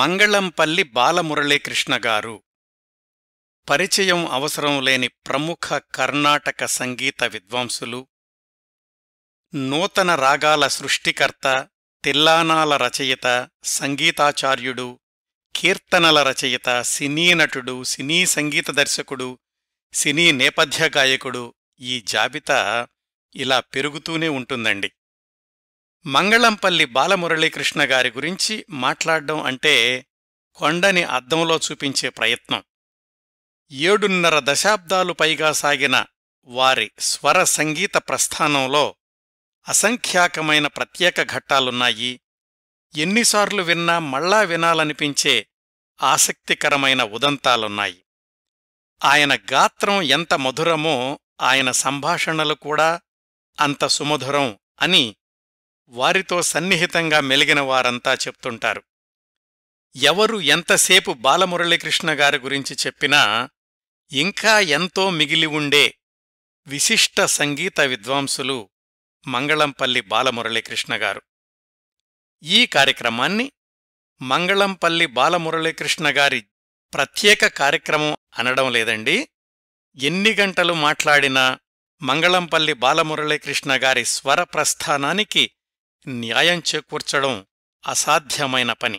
మంగళంపల్లి బాలమురళీకృష్ణ గారు పరిచయం అవసరం లేని ప్రముఖ కర్ణాటక సంగీత విద్వాంసులు నూతన రాగాల సృష్టికర్త తిల్లానాల రచయిత సంగీతాచార్యుడు కీర్తనల రచయిత సినీ నటుడు సినీ సంగీత దర్శకుడు సినీ నేపథ్య గాయకుడు ఈ జాబితా ఇలా పెరుగుతూనే ఉంటుందండి మంగళంపల్లి బాలమురళీకృష్ణ గారి గురించి మాట్లాడడం అంటే కొండని అద్దంలో చూపించే ప్రయత్నం ఏడున్నర దశాబ్దాలు పైగా సాగిన వారి స్వర సంగీత ప్రస్థానంలో అసంఖ్యాకమైన ప్రత్యేక ఘట్టాలున్నాయి ఎన్నిసార్లు విన్నా మళ్ళా వినాలనిపించే ఆసక్తికరమైన ఉదంతాలున్నాయి ఆయన గాత్రం ఎంత మధురమో ఆయన సంభాషణలు కూడా అంత సుమధురం అని వారితో సన్నిహితంగా మెలిగిన వారంతా చెప్తుంటారు ఎవరు ఎంతసేపు బాలమురళీకృష్ణ గారి గురించి చెప్పినా ఇంకా ఎంతో మిగిలి ఉండే విశిష్ట సంగీత విద్వాంసులు మంగళంపల్లి బాలమురళీకృష్ణ గారు ఈ కార్యక్రమాన్ని మంగళంపల్లి బాలమురళీకృష్ణ గారి ప్రత్యేక కార్యక్రమం అనడం లేదండి ఎన్ని గంటలు మాట్లాడినా మంగళంపల్లి బాలమురళీకృష్ణ గారి స్వర ప్రస్థానానికి న్యాయం చేకూర్చడం అసాధ్యమైన పని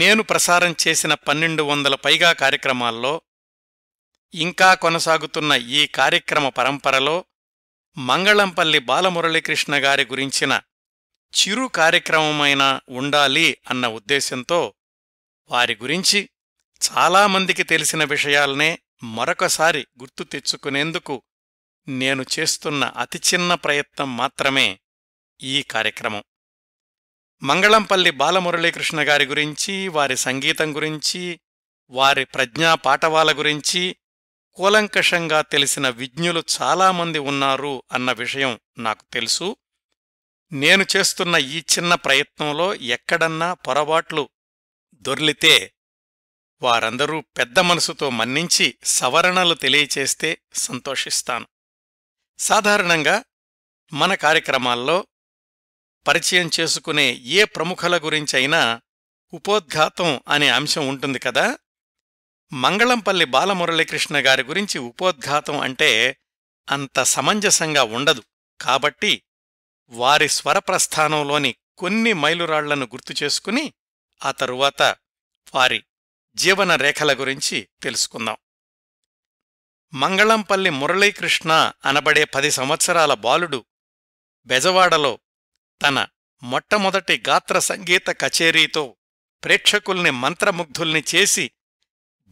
నేను ప్రసారం చేసిన పన్నెండు వందల పైగా కార్యక్రమాల్లో ఇంకా కొనసాగుతున్న ఈ కార్యక్రమ పరంపరలో మంగళంపల్లి బాలమురళీకృష్ణ గారి గురించిన చిరు కార్యక్రమమైన ఉండాలి అన్న ఉద్దేశంతో వారి గురించి చాలామందికి తెలిసిన విషయాల్నే మరొకసారి గుర్తు తెచ్చుకునేందుకు నేను చేస్తున్న అతి చిన్న ప్రయత్నం మాత్రమే ఈ కార్యక్రమం మంగళంపల్లి బాలమురళీకృష్ణ గారి గురించి వారి సంగీతం గురించి వారి ప్రజ్ఞా పాఠవాల గురించి కూలంకషంగా తెలిసిన విజ్ఞులు చాలామంది ఉన్నారు అన్న విషయం నాకు తెలుసు నేను చేస్తున్న ఈ చిన్న ప్రయత్నంలో ఎక్కడన్నా పొరపాట్లు దొర్లితే వారందరూ పెద్ద మనసుతో మన్నించి సవరణలు తెలియచేస్తే సంతోషిస్తాను సాధారణంగా మన కార్యక్రమాల్లో పరిచయం చేసుకునే ఏ ప్రముఖుల గురించైనా ఉపోద్ఘాతం అనే అంశం ఉంటుంది కదా మంగళంపల్లి బాలమురళీకృష్ణ గారి గురించి ఉపోద్ఘాతం అంటే అంత సమంజసంగా ఉండదు కాబట్టి వారి స్వరప్రస్థానంలోని కొన్ని మైలురాళ్లను గుర్తు చేసుకుని ఆ తరువాత వారి జీవన రేఖల గురించి తెలుసుకుందాం మంగళంపల్లి మురళీకృష్ణ అనబడే పది సంవత్సరాల బాలుడు బెజవాడలో తన మొట్టమొదటి గాత్ర సంగీత కచేరీతో ప్రేక్షకుల్ని మంత్రముగ్ధుల్ని చేసి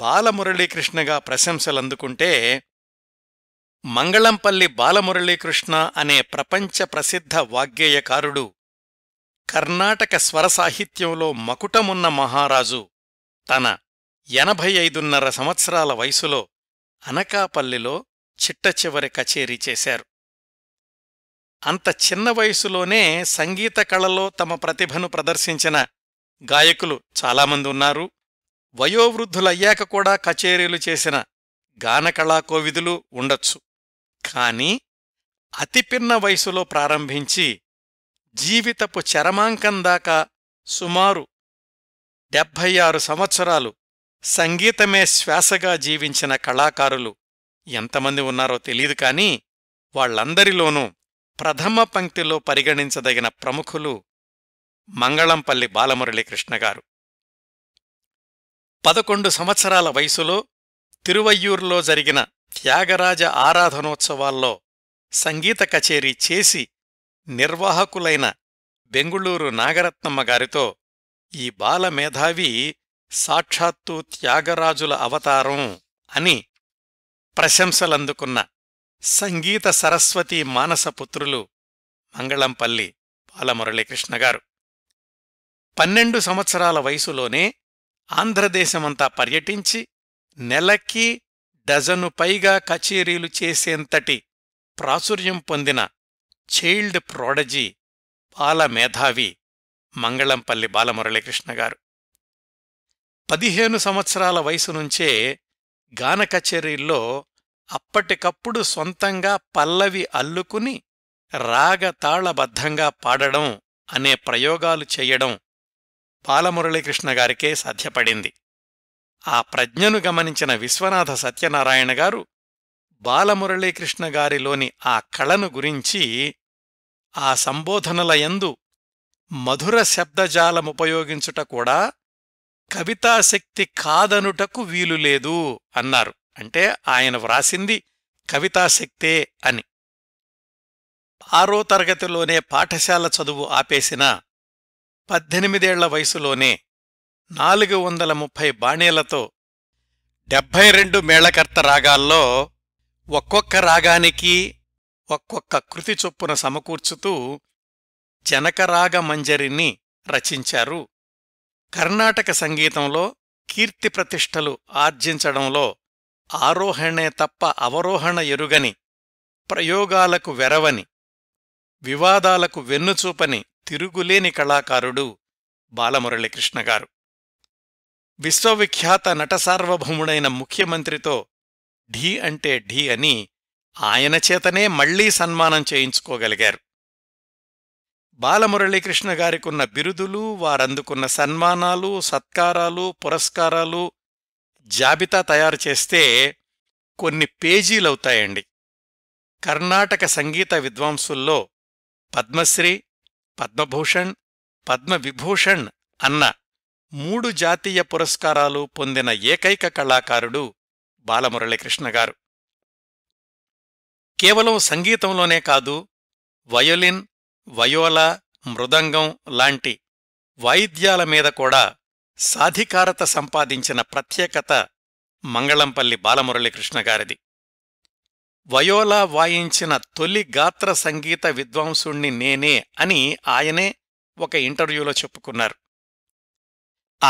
బాలమురళీకృష్ణగా ప్రశంసలందుకుంటే మంగళంపల్లి బాలమురళీకృష్ణ అనే ప్రపంచ ప్రసిద్ధ వాగ్గేయకారుడు కర్ణాటక స్వరసాహిత్యంలో మకుటమున్న మహారాజు తన ఎనభై ఐదున్నర సంవత్సరాల వయసులో అనకాపల్లిలో చిట్టచివరి కచేరీ చేశారు అంత చిన్న వయసులోనే సంగీత కళలో తమ ప్రతిభను ప్రదర్శించిన గాయకులు చాలామంది ఉన్నారు వయోవృద్ధులయ్యాక కూడా కచేరీలు చేసిన గానకళాకోవిధులు ఉండొచ్చు కాని అతిపిన్న వయసులో ప్రారంభించి జీవితపు చరమాంకం దాకా సుమారు డెబ్భై ఆరు సంవత్సరాలు సంగీతమే శ్వాసగా జీవించిన కళాకారులు ఎంతమంది ఉన్నారో తెలియదు కానీ వాళ్లందరిలోనూ ప్రథమ పంక్తిలో పరిగణించదగిన ప్రముఖులు మంగళంపల్లి బాలమురళీకృష్ణ గారు పదకొండు సంవత్సరాల వయసులో తిరువయ్యూరులో జరిగిన త్యాగరాజ ఆరాధనోత్సవాల్లో సంగీత కచేరీ చేసి నిర్వాహకులైన బెంగుళూరు నాగరత్నమ్మ గారితో ఈ బాలమేధావి సాక్షాత్తు త్యాగరాజుల అవతారం అని ప్రశంసలందుకున్న సంగీత సరస్వతి మానసపుత్రులు మంగళంపల్లి బాలమురళీకృష్ణ గారు పన్నెండు సంవత్సరాల వయసులోనే ఆంధ్రదేశమంతా పర్యటించి నెలకి డజను పైగా కచేరీలు చేసేంతటి ప్రాచుర్యం పొందిన చైల్డ్ ప్రోడజీ బాలమేధావి మంగళంపల్లి బాలమురళీకృష్ణ గారు పదిహేను సంవత్సరాల వయసు నుంచే గాన కచేరీల్లో అప్పటికప్పుడు సొంతంగా పల్లవి అల్లుకుని రాగ తాళబద్ధంగా పాడడం అనే ప్రయోగాలు చెయ్యడం బాలమురళీకృష్ణ గారికే సాధ్యపడింది ఆ ప్రజ్ఞను గమనించిన విశ్వనాథ సత్యనారాయణ గారు బాలమురళీకృష్ణ గారిలోని ఆ కళను గురించి ఆ సంబోధనలయందు మధుర శబ్దజాలముపయోగించుట కూడా కవితాశక్తి కాదనుటకు వీలులేదు అన్నారు అంటే ఆయన వ్రాసింది కవితాశక్తే అని ఆరో తరగతిలోనే పాఠశాల చదువు ఆపేసిన పద్దెనిమిదేళ్ల వయసులోనే నాలుగు వందల ముప్పై బాణీలతో డెబ్భై రెండు మేళకర్త రాగాల్లో ఒక్కొక్క రాగానికి ఒక్కొక్క కృతి చొప్పున సమకూర్చుతూ జనకరాగ మంజరిని రచించారు కర్ణాటక సంగీతంలో కీర్తి ప్రతిష్టలు ఆర్జించడంలో ఆరోహణే తప్ప అవరోహణ ఎరుగని ప్రయోగాలకు వెరవని వివాదాలకు వెన్నుచూపని తిరుగులేని కళాకారుడు బాలమురళీకృష్ణగారు విశ్వవిఖ్యాత నటసార్వభౌముడైన ముఖ్యమంత్రితో ఢీ అంటే ఢీ అని ఆయన చేతనే మళ్లీ సన్మానం చేయించుకోగలిగారు బాలమురళీకృష్ణగారికున్న బిరుదులు వారందుకున్న సన్మానాలు సత్కారాలు పురస్కారాలు జాబితా తయారు చేస్తే కొన్ని పేజీలవుతాయండి కర్ణాటక సంగీత విద్వాంసుల్లో పద్మశ్రీ పద్మభూషణ్ పద్మవిభూషణ్ అన్న మూడు జాతీయ పురస్కారాలు పొందిన ఏకైక కళాకారుడు బాలమురళీకృష్ణగారు కేవలం సంగీతంలోనే కాదు వయోలిన్ వయోలా మృదంగం లాంటి వాయిద్యాల మీద కూడా సాధికారత సంపాదించిన ప్రత్యేకత మంగళంపల్లి బాలమురళీకృష్ణ గారిది వయోలా వాయించిన తొలి గాత్ర సంగీత విద్వాంసుణ్ణి నేనే అని ఆయనే ఒక ఇంటర్వ్యూలో చెప్పుకున్నారు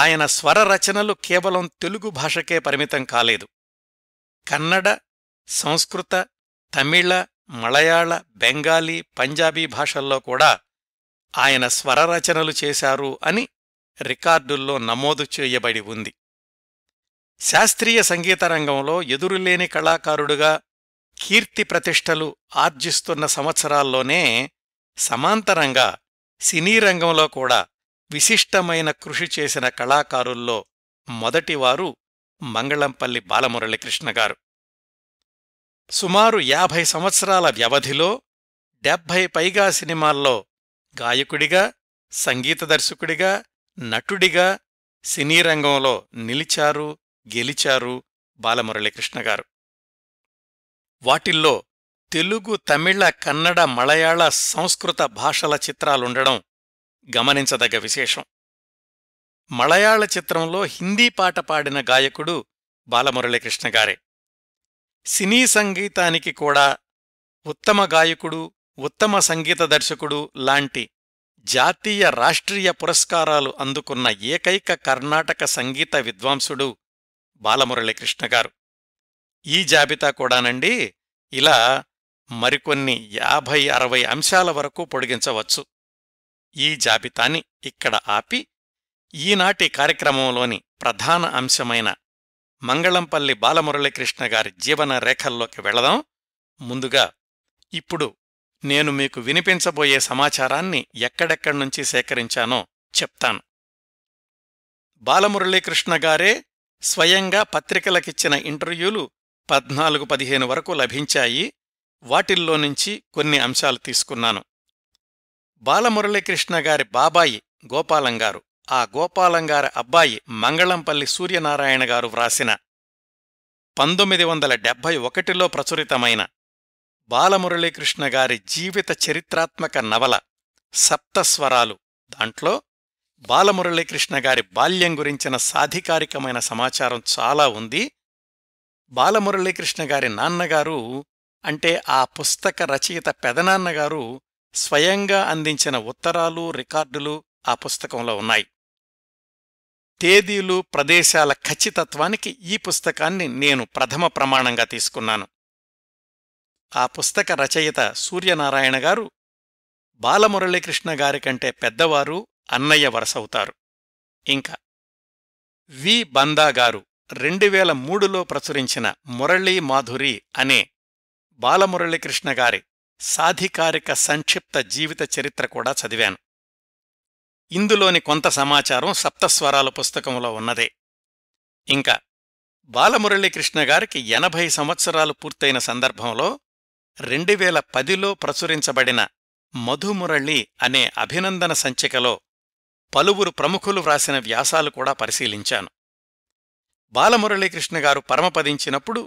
ఆయన స్వర రచనలు కేవలం తెలుగు భాషకే పరిమితం కాలేదు కన్నడ సంస్కృత తమిళ మలయాళ బెంగాలీ పంజాబీ భాషల్లో కూడా ఆయన స్వర రచనలు చేశారు అని రికార్డుల్లో నమోదు చేయబడి ఉంది శాస్త్రీయ సంగీత రంగంలో ఎదురులేని కళాకారుడుగా కీర్తి ప్రతిష్టలు ఆర్జిస్తున్న సంవత్సరాల్లోనే సమాంతరంగా సినీ రంగంలో కూడా విశిష్టమైన కృషి చేసిన కళాకారుల్లో మొదటివారు మంగళంపల్లి బాలమురళీకృష్ణ గారు సుమారు యాభై సంవత్సరాల వ్యవధిలో డెబ్భై పైగా సినిమాల్లో గాయకుడిగా సంగీత దర్శకుడిగా నటుడిగా సినీ రంగంలో నిలిచారు గెలిచారు బాలమురళీకృష్ణ గారు వాటిల్లో తెలుగు తమిళ కన్నడ మలయాళ సంస్కృత భాషల చిత్రాలుండడం గమనించదగ్గ విశేషం మలయాళ చిత్రంలో హిందీ పాట పాడిన గాయకుడు బాలమురళీకృష్ణ గారే సినీ సంగీతానికి కూడా ఉత్తమ గాయకుడు ఉత్తమ సంగీత దర్శకుడు లాంటి జాతీయ రాష్ట్రీయ పురస్కారాలు అందుకున్న ఏకైక కర్ణాటక సంగీత విద్వాంసుడు బాలమురళీకృష్ణ గారు ఈ జాబితా కూడానండి ఇలా మరికొన్ని యాభై అరవై అంశాల వరకు పొడిగించవచ్చు ఈ జాబితాని ఇక్కడ ఆపి ఈనాటి కార్యక్రమంలోని ప్రధాన అంశమైన మంగళంపల్లి బాలమురళీకృష్ణ గారి జీవన రేఖల్లోకి వెళదాం ముందుగా ఇప్పుడు నేను మీకు వినిపించబోయే సమాచారాన్ని ఎక్కడెక్కడ్నుంచి సేకరించానో చెప్తాను బాలమురళీకృష్ణ గారే స్వయంగా పత్రికలకిచ్చిన ఇంటర్వ్యూలు పద్నాలుగు పదిహేను వరకు లభించాయి వాటిల్లో నుంచి కొన్ని అంశాలు తీసుకున్నాను బాలమురళీకృష్ణ గారి బాబాయి గోపాలంగారు ఆ గోపాలంగారి అబ్బాయి మంగళంపల్లి సూర్యనారాయణ గారు వ్రాసిన పంతొమ్మిది వందల డెబ్బై ఒకటిలో ప్రచురితమైన బాలమురళీకృష్ణ గారి జీవిత చరిత్రాత్మక నవల సప్తస్వరాలు దాంట్లో బాలమురళీకృష్ణ గారి బాల్యం గురించిన సాధికారికమైన సమాచారం చాలా ఉంది బాలమురళీకృష్ణ గారి నాన్నగారు అంటే ఆ పుస్తక రచయిత పెదనాన్నగారు స్వయంగా అందించిన ఉత్తరాలు రికార్డులు ఆ పుస్తకంలో ఉన్నాయి తేదీలు ప్రదేశాల ఖచ్చితత్వానికి ఈ పుస్తకాన్ని నేను ప్రథమ ప్రమాణంగా తీసుకున్నాను ఆ పుస్తక రచయిత సూర్యనారాయణ గారు బాలమురళీకృష్ణ కంటే పెద్దవారు అన్నయ్య వరసవుతారు ఇంకా వి బందా గారు రెండువేల మూడులో ప్రచురించిన మురళీ మాధురి అనే బాలమురళీకృష్ణ గారి సాధికారిక సంక్షిప్త జీవిత చరిత్ర కూడా చదివాను ఇందులోని కొంత సమాచారం సప్తస్వరాల పుస్తకంలో ఉన్నదే ఇంకా బాలమురళీకృష్ణ గారికి ఎనభై సంవత్సరాలు పూర్తయిన సందర్భంలో రెండు వేల పదిలో ప్రచురించబడిన మధుమురళి అనే అభినందన సంచికలో పలువురు ప్రముఖులు వ్రాసిన వ్యాసాలు కూడా పరిశీలించాను బాలమురళీకృష్ణ గారు పరమపదించినప్పుడు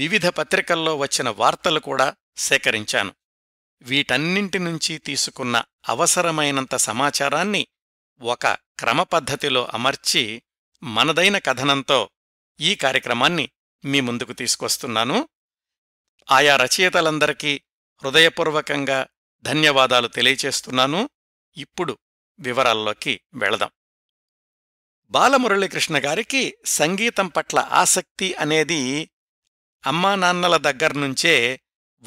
వివిధ పత్రికల్లో వచ్చిన వార్తలు కూడా సేకరించాను వీటన్నింటి నుంచి తీసుకున్న అవసరమైనంత సమాచారాన్ని ఒక క్రమపద్ధతిలో అమర్చి మనదైన కథనంతో ఈ కార్యక్రమాన్ని మీ ముందుకు తీసుకొస్తున్నాను ఆయా రచయితలందరికీ హృదయపూర్వకంగా ధన్యవాదాలు తెలియచేస్తున్నాను ఇప్పుడు వివరాల్లోకి వెళదాం బాలమురళీకృష్ణ గారికి సంగీతం పట్ల ఆసక్తి అనేది అమ్మానాన్నల దగ్గర్నుంచే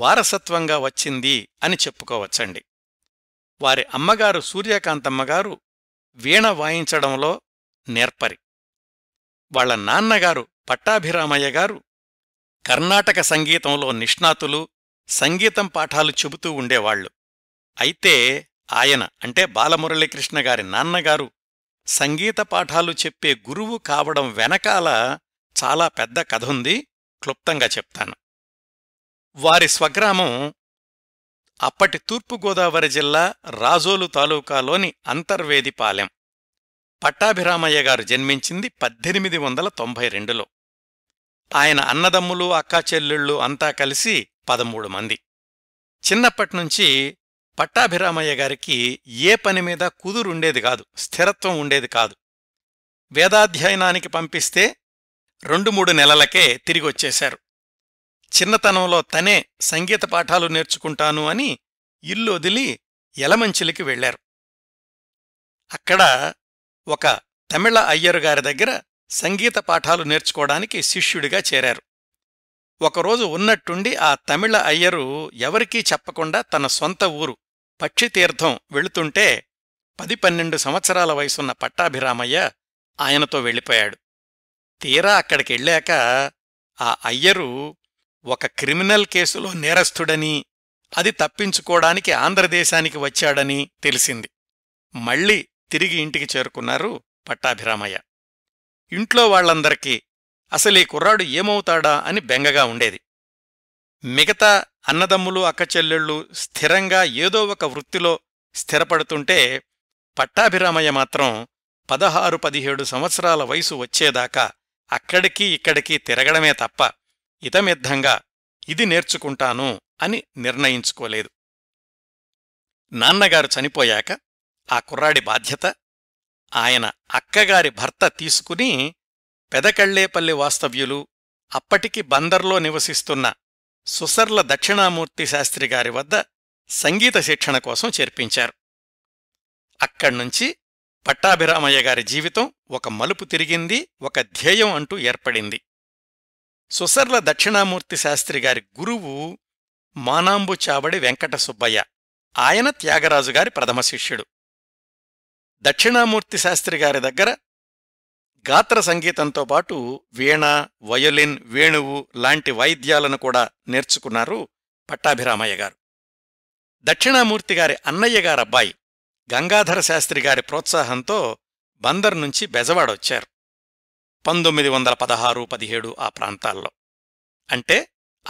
వారసత్వంగా వచ్చింది అని చెప్పుకోవచ్చండి వారి అమ్మగారు సూర్యకాంతమ్మగారు వీణ వాయించడంలో నేర్పరి వాళ్ల నాన్నగారు పట్టాభిరామయ్య గారు కర్ణాటక సంగీతంలో నిష్ణాతులు సంగీతం పాఠాలు చెబుతూ ఉండేవాళ్లు అయితే ఆయన అంటే బాలమురళీకృష్ణ గారి నాన్నగారు సంగీత పాఠాలు చెప్పే గురువు కావడం వెనకాల చాలా పెద్ద కథుంది క్లుప్తంగా చెప్తాను వారి స్వగ్రామం అప్పటి తూర్పుగోదావరి జిల్లా రాజోలు తాలూకాలోని అంతర్వేదిపాలెం పట్టాభిరామయ్య గారు జన్మించింది పద్దెనిమిది వందల తొంభై రెండులో ఆయన అన్నదమ్ములు అక్కా చెల్లెళ్ళు అంతా కలిసి పదమూడు మంది చిన్నప్పటినుంచి పట్టాభిరామయ్య గారికి ఏ పని మీద కుదురుండేది కాదు స్థిరత్వం ఉండేది కాదు వేదాధ్యయనానికి పంపిస్తే రెండు మూడు నెలలకే తిరిగొచ్చేశారు చిన్నతనంలో తనే సంగీత పాఠాలు నేర్చుకుంటాను అని ఇల్లు వదిలి ఎలమంచిలికి వెళ్లారు అక్కడ ఒక తమిళ అయ్యరుగారి దగ్గర సంగీత పాఠాలు నేర్చుకోవడానికి శిష్యుడిగా చేరారు ఒకరోజు ఉన్నట్టుండి ఆ తమిళ అయ్యరు ఎవరికీ చెప్పకుండా తన సొంత ఊరు పక్షితీర్థం వెళుతుంటే పది పన్నెండు సంవత్సరాల వయసున్న పట్టాభిరామయ్య ఆయనతో వెళ్ళిపోయాడు తీరా అక్కడికెళ్ళాక ఆ అయ్యరు ఒక క్రిమినల్ కేసులో నేరస్థుడని అది తప్పించుకోవడానికి ఆంధ్రదేశానికి వచ్చాడని తెలిసింది మళ్ళీ తిరిగి ఇంటికి చేరుకున్నారు పట్టాభిరామయ్య ఇంట్లో వాళ్లందరికీ అసలీ కుర్రాడు ఏమవుతాడా అని బెంగగా ఉండేది మిగతా అన్నదమ్ములు అక్కచెల్లెళ్ళు స్థిరంగా ఏదో ఒక వృత్తిలో స్థిరపడుతుంటే పట్టాభిరామయ్య మాత్రం పదహారు పదిహేడు సంవత్సరాల వయసు వచ్చేదాకా అక్కడికీ ఇక్కడికీ తిరగడమే తప్ప ఇతమిద్ధంగా ఇది నేర్చుకుంటాను అని నిర్ణయించుకోలేదు నాన్నగారు చనిపోయాక ఆ కుర్రాడి బాధ్యత ఆయన అక్కగారి భర్త తీసుకుని పెదకళ్లేపల్లి వాస్తవ్యులు అప్పటికి బందర్లో నివసిస్తున్న సుసర్ల దక్షిణామూర్తి శాస్త్రిగారి వద్ద సంగీత శిక్షణ కోసం చేర్పించారు అక్కడ్నుంచి పట్టాభిరామయ్య గారి జీవితం ఒక మలుపు తిరిగింది ఒక ధ్యేయం అంటూ ఏర్పడింది సుసర్ల దక్షిణామూర్తి శాస్త్రిగారి గురువు మానాంబు చావడి వెంకట సుబ్బయ్య ఆయన త్యాగరాజుగారి ప్రథమ శిష్యుడు దక్షిణామూర్తి శాస్త్రి గారి దగ్గర గాత్ర సంగీతంతో పాటు వీణ వయోలిన్ వేణువు లాంటి వాయిద్యాలను కూడా నేర్చుకున్నారు పట్టాభిరామయ్య గారు దక్షిణామూర్తి గారి అన్నయ్య గారబ్బాయి గంగాధర శాస్త్రి గారి ప్రోత్సాహంతో బందర్ నుంచి బెజవాడొచ్చారు పంతొమ్మిది వందల పదహారు పదిహేడు ఆ ప్రాంతాల్లో అంటే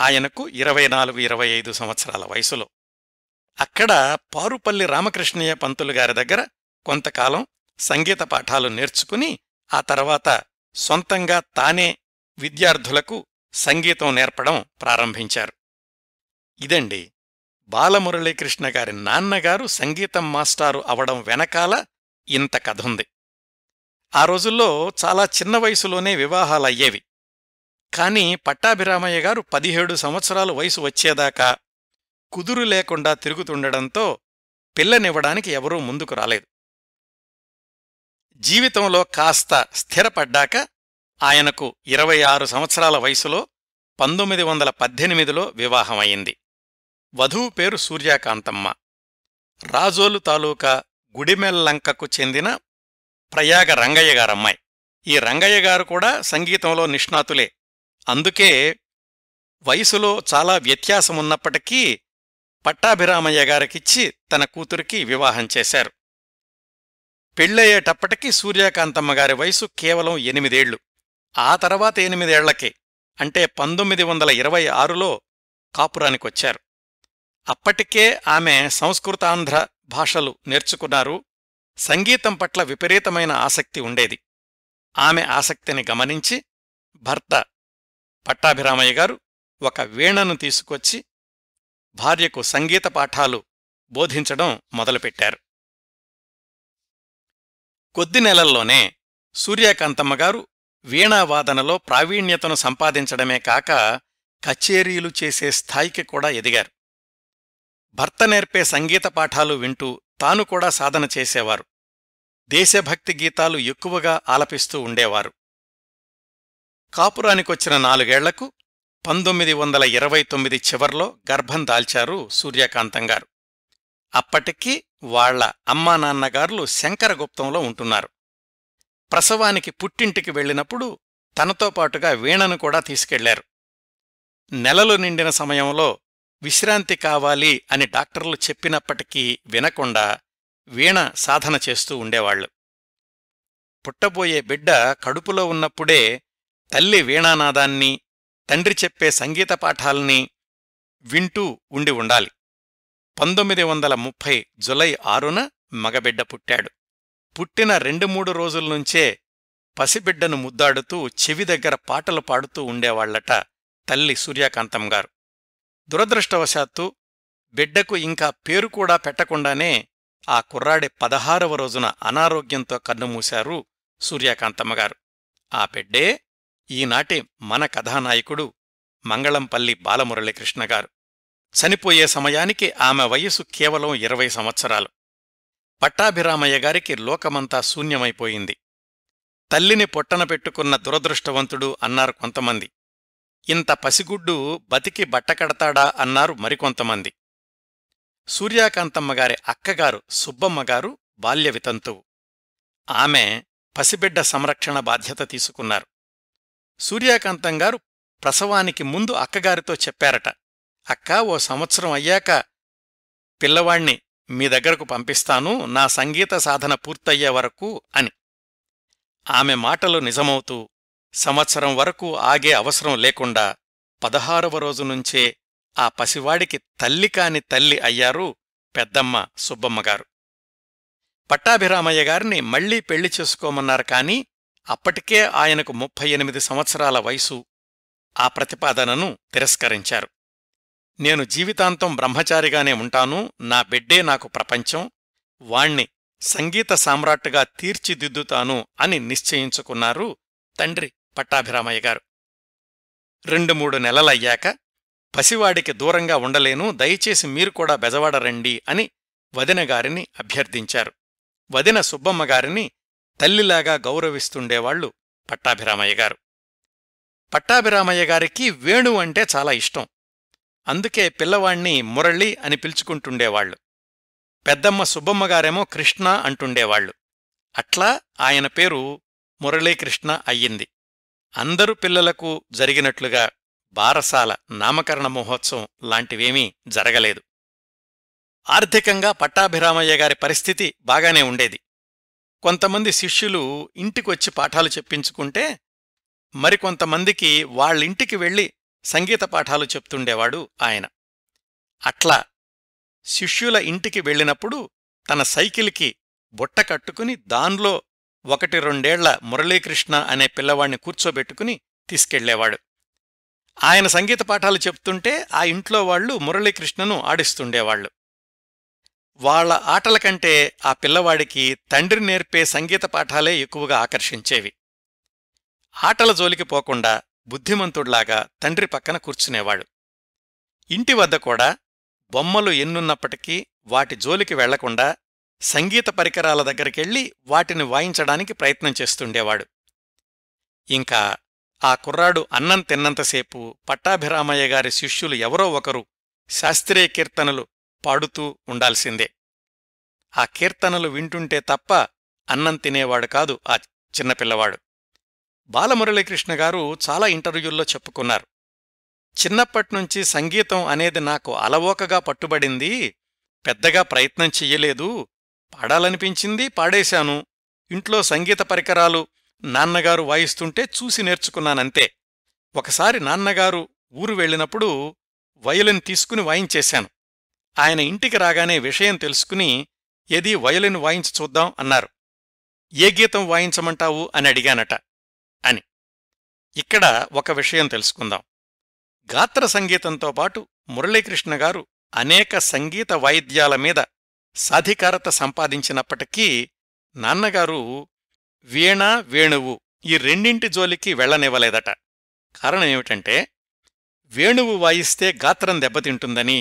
ఆయనకు ఇరవై నాలుగు ఇరవై ఐదు సంవత్సరాల వయసులో అక్కడ పారుపల్లి రామకృష్ణయ్య పంతులు గారి దగ్గర కొంతకాలం సంగీత పాఠాలు నేర్చుకుని ఆ తర్వాత సొంతంగా తానే విద్యార్థులకు సంగీతం నేర్పడం ప్రారంభించారు ఇదండి బాలమురళీకృష్ణ గారి నాన్నగారు సంగీతం మాస్టారు అవడం వెనకాల ఇంత కథుంది ఆ రోజుల్లో చాలా చిన్న వయసులోనే వివాహాలయ్యేవి కాని పట్టాభిరామయ్య గారు పదిహేడు సంవత్సరాలు వయసు వచ్చేదాకా కుదురు లేకుండా తిరుగుతుండడంతో పిల్లనివ్వడానికి ఎవరూ ముందుకు రాలేదు జీవితంలో కాస్త స్థిరపడ్డాక ఆయనకు ఇరవై ఆరు సంవత్సరాల వయసులో పంతొమ్మిది వందల పద్దెనిమిదిలో వివాహమైంది వధువు పేరు సూర్యాకాంతమ్మ రాజోలు తాలూకా గుడిమెల్లంకకు చెందిన ప్రయాగ రంగయ్య గారమ్మాయి ఈ రంగయ్య గారు కూడా సంగీతంలో నిష్ణాతులే అందుకే వయసులో చాలా వ్యత్యాసమున్నప్పటికీ పట్టాభిరామయ్య గారికిచ్చి తన కూతురికి వివాహం చేశారు పెళ్లయ్యేటప్పటికీ సూర్యకాంతమ్మ గారి వయసు కేవలం ఎనిమిదేళ్లు ఆ తర్వాత ఎనిమిదేళ్లకే అంటే పంతొమ్మిది వందల ఇరవై ఆరులో కాపురానికొచ్చారు అప్పటికే ఆమె సంస్కృతాంధ్ర భాషలు నేర్చుకున్నారు సంగీతం పట్ల విపరీతమైన ఆసక్తి ఉండేది ఆమె ఆసక్తిని గమనించి భర్త పట్టాభిరామయ్య గారు ఒక వీణను తీసుకొచ్చి భార్యకు సంగీత పాఠాలు బోధించడం మొదలుపెట్టారు కొద్ది నెలల్లోనే సూర్యకాంతమ్మగారు వీణావాదనలో ప్రావీణ్యతను సంపాదించడమే కాక కచేరీలు చేసే స్థాయికి కూడా ఎదిగారు భర్త నేర్పే సంగీత పాఠాలు వింటూ తాను కూడా సాధన చేసేవారు దేశభక్తి గీతాలు ఎక్కువగా ఆలపిస్తూ ఉండేవారు కాపురానికొచ్చిన నాలుగేళ్లకు పంతొమ్మిది వందల ఇరవై తొమ్మిది చివర్లో గర్భం దాల్చారు సూర్యకాంతంగారు అప్పటికీ వాళ్ల అమ్మా నాన్నగారులు శంకరగుప్తంలో ఉంటున్నారు ప్రసవానికి పుట్టింటికి వెళ్ళినప్పుడు తనతో పాటుగా వీణను కూడా తీసుకెళ్లారు నెలలు నిండిన సమయంలో విశ్రాంతి కావాలి అని డాక్టర్లు చెప్పినప్పటికీ వినకుండా వీణ సాధన చేస్తూ ఉండేవాళ్లు పుట్టబోయే బిడ్డ కడుపులో ఉన్నప్పుడే తల్లి వీణానాదాన్ని తండ్రి చెప్పే సంగీత పాఠాల్ని వింటూ ఉండి ఉండాలి పంతొమ్మిది వందల ముప్పై జులై ఆరున మగబిడ్డ పుట్టాడు పుట్టిన రెండు మూడు రోజుల నుంచే పసిబిడ్డను ముద్దాడుతూ చెవి దగ్గర పాటలు పాడుతూ ఉండేవాళ్లట తల్లి సూర్యకాంతంగారు దురదృష్టవశాత్తు బిడ్డకు ఇంకా పేరు కూడా పెట్టకుండానే ఆ కుర్రాడి పదహారవ రోజున అనారోగ్యంతో కన్నుమూశారు సూర్యకాంతమ్మగారు ఆ బిడ్డే ఈనాటి మన కథానాయకుడు మంగళంపల్లి బాలమురళీకృష్ణగారు చనిపోయే సమయానికి ఆమె వయస్సు కేవలం ఇరవై సంవత్సరాలు పట్టాభిరామయ్య గారికి లోకమంతా శూన్యమైపోయింది తల్లిని పొట్టన పెట్టుకున్న దురదృష్టవంతుడు అన్నారు కొంతమంది ఇంత పసిగుడ్డు బతికి బట్టకడతాడా అన్నారు మరికొంతమంది సూర్యాకాంతమ్మగారి అక్కగారు సుబ్బమ్మగారు బాల్య వితంతువు ఆమె పసిబిడ్డ సంరక్షణ బాధ్యత తీసుకున్నారు సూర్యాకాంతంగారు ప్రసవానికి ముందు అక్కగారితో చెప్పారట అక్క ఓ సంవత్సరం అయ్యాక పిల్లవాణ్ణి మీ దగ్గరకు పంపిస్తాను నా సంగీత సాధన పూర్తయ్యే వరకు అని ఆమె మాటలు నిజమవుతూ సంవత్సరం వరకు ఆగే అవసరం లేకుండా పదహారవ రోజు నుంచే ఆ పసివాడికి తల్లి కాని తల్లి అయ్యారు పెద్దమ్మ సుబ్బమ్మగారు పట్టాభిరామయ్య గారిని మళ్లీ పెళ్లి చేసుకోమన్నారు కాని అప్పటికే ఆయనకు ముప్పై ఎనిమిది సంవత్సరాల వయసు ఆ ప్రతిపాదనను తిరస్కరించారు నేను జీవితాంతం బ్రహ్మచారిగానే ఉంటాను నా బిడ్డే నాకు ప్రపంచం వాణ్ణి సంగీత సామ్రాట్గా తీర్చిదిద్దుతాను అని నిశ్చయించుకున్నారు తండ్రి పట్టాభిరామయ్య గారు రెండు మూడు నెలలయ్యాక పసివాడికి దూరంగా ఉండలేను దయచేసి మీరు కూడా బెజవాడ రండి అని వదినగారిని అభ్యర్థించారు వదిన సుబ్బమ్మగారిని తల్లిలాగా గౌరవిస్తుండేవాళ్లు పట్టాభిరామయ్య గారు పట్టాభిరామయ్య గారికి వేణు అంటే చాలా ఇష్టం అందుకే పిల్లవాణ్ణి మురళి అని పిలుచుకుంటుండేవాళ్లు పెద్దమ్మ సుబ్బమ్మగారేమో కృష్ణ అంటుండేవాళ్లు అట్లా ఆయన పేరు మురళీకృష్ణ అయ్యింది అందరు పిల్లలకు జరిగినట్లుగా బారసాల నామకరణ మహోత్సవం లాంటివేమీ జరగలేదు ఆర్థికంగా పట్టాభిరామయ్య గారి పరిస్థితి బాగానే ఉండేది కొంతమంది శిష్యులు ఇంటికొచ్చి పాఠాలు చెప్పించుకుంటే మరికొంతమందికి వాళ్ళింటికి వెళ్ళి సంగీత పాఠాలు చెప్తుండేవాడు ఆయన అట్లా శిష్యుల ఇంటికి వెళ్ళినప్పుడు తన సైకిల్కి బుట్ట కట్టుకుని దాన్లో ఒకటి రెండేళ్ల మురళీకృష్ణ అనే పిల్లవాణ్ణి కూర్చోబెట్టుకుని తీసుకెళ్లేవాడు ఆయన సంగీత పాఠాలు చెప్తుంటే ఆ ఇంట్లో వాళ్ళు మురళీకృష్ణను ఆడిస్తుండేవాళ్లు వాళ్ల ఆటల కంటే ఆ పిల్లవాడికి తండ్రి నేర్పే సంగీత పాఠాలే ఎక్కువగా ఆకర్షించేవి ఆటల జోలికి పోకుండా బుద్ధిమంతుడ్లాగా తండ్రి పక్కన కూర్చునేవాడు ఇంటి వద్ద కూడా బొమ్మలు ఎన్నున్నప్పటికీ వాటి జోలికి వెళ్లకుండా సంగీత పరికరాల దగ్గరికెళ్ళి వాటిని వాయించడానికి ప్రయత్నం చేస్తుండేవాడు ఇంకా ఆ కుర్రాడు అన్నం తిన్నంతసేపు పట్టాభిరామయ్య గారి శిష్యులు ఎవరో ఒకరు శాస్త్రీయ కీర్తనలు పాడుతూ ఉండాల్సిందే ఆ కీర్తనలు వింటుంటే తప్ప అన్నం తినేవాడు కాదు ఆ చిన్నపిల్లవాడు బాలమురళీకృష్ణ గారు చాలా ఇంటర్వ్యూల్లో చెప్పుకున్నారు చిన్నప్పటినుంచి సంగీతం అనేది నాకు అలవోకగా పట్టుబడింది పెద్దగా ప్రయత్నం చెయ్యలేదు పాడాలనిపించింది పాడేశాను ఇంట్లో సంగీత పరికరాలు నాన్నగారు వాయిస్తుంటే చూసి నేర్చుకున్నానంతే ఒకసారి నాన్నగారు ఊరు వెళ్ళినప్పుడు వయలిన్ తీసుకుని వాయించేశాను ఆయన ఇంటికి రాగానే విషయం తెలుసుకుని ఏది వయలిన్ వాయించి చూద్దాం అన్నారు ఏ గీతం వాయించమంటావు అని అడిగానట అని ఇక్కడ ఒక విషయం తెలుసుకుందాం గాత్ర సంగీతంతో పాటు మురళీకృష్ణ గారు అనేక సంగీత వాయిద్యాల మీద సాధికారత సంపాదించినప్పటికీ నాన్నగారు వీణ వేణువు ఈ రెండింటి జోలికి వెళ్లనివ్వలేదట కారణం ఏమిటంటే వేణువు వాయిస్తే గాత్రం దెబ్బతింటుందని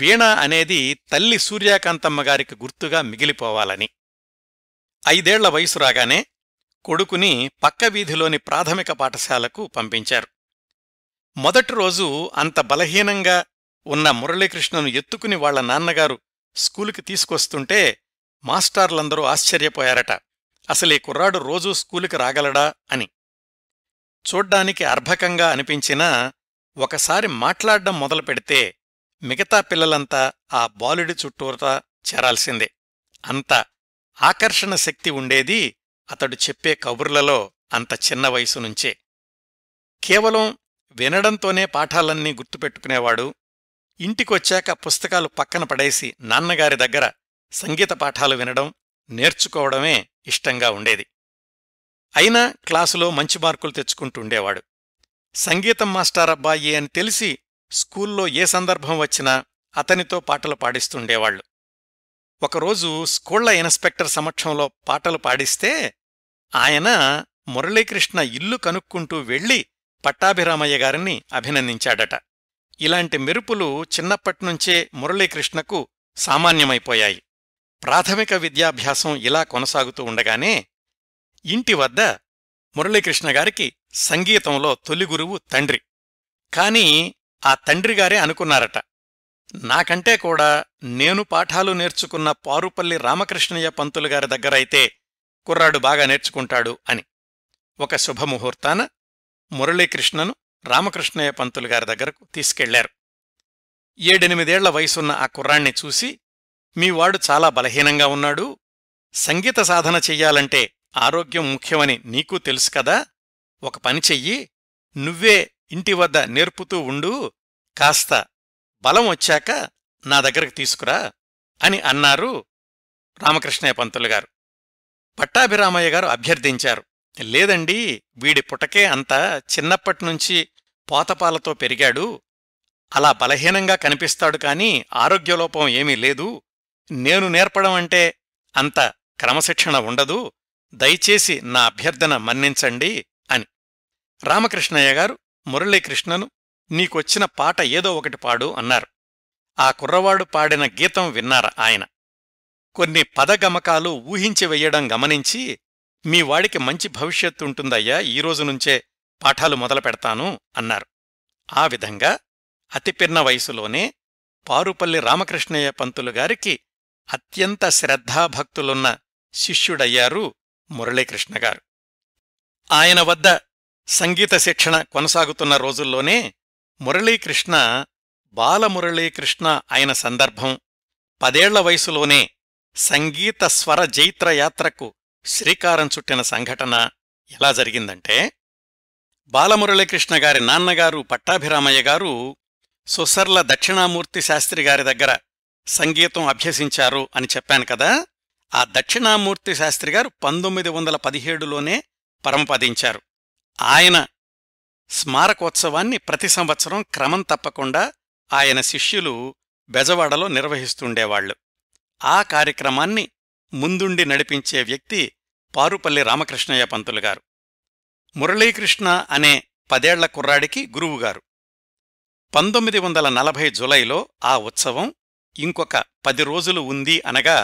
వీణ అనేది తల్లి సూర్యాకాంతమ్మగారికి గుర్తుగా మిగిలిపోవాలని ఐదేళ్ల వయసు రాగానే కొడుకుని పక్క వీధిలోని ప్రాథమిక పాఠశాలకు పంపించారు మొదటి రోజు అంత బలహీనంగా ఉన్న మురళీకృష్ణను ఎత్తుకుని వాళ్ల నాన్నగారు స్కూలుకి తీసుకొస్తుంటే మాస్టార్లందరూ ఆశ్చర్యపోయారట అసలీ కుర్రాడు రోజూ స్కూలుకి రాగలడా అని చూడ్డానికి అర్భకంగా అనిపించినా ఒకసారి మాట్లాడ్డం మొదలుపెడితే మిగతా పిల్లలంతా ఆ బాలుడి చుట్టూరా చేరాల్సిందే అంత ఆకర్షణ శక్తి ఉండేది అతడు చెప్పే కబుర్లలో అంత చిన్న వయసు నుంచే కేవలం వినడంతోనే పాఠాలన్నీ గుర్తుపెట్టుకునేవాడు ఇంటికొచ్చాక పుస్తకాలు పక్కన పడేసి నాన్నగారి దగ్గర సంగీత పాఠాలు వినడం నేర్చుకోవడమే ఇష్టంగా ఉండేది అయినా క్లాసులో మంచి మార్కులు తెచ్చుకుంటుండేవాడు సంగీతం అబ్బాయి అని తెలిసి స్కూల్లో ఏ సందర్భం వచ్చినా అతనితో పాటలు పాడిస్తుండేవాళ్లు ఒకరోజు స్కూళ్ల ఇన్స్పెక్టర్ సమక్షంలో పాటలు పాడిస్తే ఆయన మురళీకృష్ణ ఇల్లు కనుక్కుంటూ వెళ్ళి పట్టాభిరామయ్య గారిని అభినందించాడట ఇలాంటి మెరుపులు చిన్నప్పట్నుంచే మురళీకృష్ణకు సామాన్యమైపోయాయి ప్రాథమిక విద్యాభ్యాసం ఇలా కొనసాగుతూ ఉండగానే ఇంటి వద్ద మురళీకృష్ణ గారికి సంగీతంలో తొలిగురువు తండ్రి కాని ఆ తండ్రిగారే అనుకున్నారట నాకంటే కూడా నేను పాఠాలు నేర్చుకున్న పారుపల్లి రామకృష్ణయ్య పంతులు గారి దగ్గరైతే కుర్రాడు బాగా నేర్చుకుంటాడు అని ఒక శుభముహూర్తాన మురళీకృష్ణను రామకృష్ణయ్య పంతులు గారి దగ్గరకు తీసుకెళ్లారు ఏడెనిమిదేళ్ల వయసున్న ఆ కుర్రాణ్ణి చూసి మీవాడు చాలా బలహీనంగా ఉన్నాడు సంగీత సాధన చెయ్యాలంటే ఆరోగ్యం ముఖ్యమని నీకూ తెలుసు కదా ఒక పని చెయ్యి నువ్వే ఇంటి వద్ద నేర్పుతూ ఉండు కాస్త బలం వచ్చాక నా దగ్గరకు తీసుకురా అని అన్నారు రామకృష్ణయ్య పంతులు గారు పట్టాభిరామయ్య గారు అభ్యర్థించారు లేదండి వీడి పుటకే అంతా చిన్నప్పటినుంచి పోతపాలతో పెరిగాడు అలా బలహీనంగా కనిపిస్తాడు కాని ఆరోగ్యలోపం ఏమీ లేదు నేను నేర్పడం అంటే అంత క్రమశిక్షణ ఉండదు దయచేసి నా అభ్యర్థన మన్నించండి అని రామకృష్ణయ్య గారు మురళీకృష్ణను నీకొచ్చిన పాట ఏదో ఒకటి పాడు అన్నారు ఆ కుర్రవాడు పాడిన గీతం విన్నారు ఆయన కొన్ని పదగమకాలు ఊహించి వెయ్యడం గమనించి మీ వాడికి మంచి భవిష్యత్తు ఉంటుందయ్యా ఈరోజు నుంచే పాఠాలు మొదలు పెడతాను అన్నారు ఆ విధంగా అతిపిన్న వయసులోనే పారుపల్లి రామకృష్ణయ్య పంతులు గారికి అత్యంత శ్రద్ధాభక్తులున్న శిష్యుడయ్యారు మురళీకృష్ణగారు ఆయన వద్ద సంగీత శిక్షణ కొనసాగుతున్న రోజుల్లోనే మురళీకృష్ణ బాలమురళీకృష్ణ అయిన సందర్భం పదేళ్ల వయసులోనే సంగీత స్వర జైత్రయాత్రకు శ్రీకారం చుట్టిన సంఘటన ఎలా జరిగిందంటే బాలమురళీకృష్ణ గారి నాన్నగారు పట్టాభిరామయ్య గారు సుసర్ల దక్షిణామూర్తి శాస్త్రి గారి దగ్గర సంగీతం అభ్యసించారు అని చెప్పాను కదా ఆ దక్షిణామూర్తి శాస్త్రి గారు పంతొమ్మిది వందల పదిహేడులోనే పరమపదించారు ఆయన స్మారకోత్సవాన్ని ప్రతి సంవత్సరం క్రమం తప్పకుండా ఆయన శిష్యులు బెజవాడలో నిర్వహిస్తుండేవాళ్లు ఆ కార్యక్రమాన్ని ముందుండి నడిపించే వ్యక్తి పారుపల్లి రామకృష్ణయ్య పంతులుగారు మురళీకృష్ణ అనే పదేళ్ల కుర్రాడికి గురువుగారు పంతొమ్మిది వందల నలభై జులైలో ఆ ఉత్సవం ఇంకొక పది రోజులు ఉంది అనగా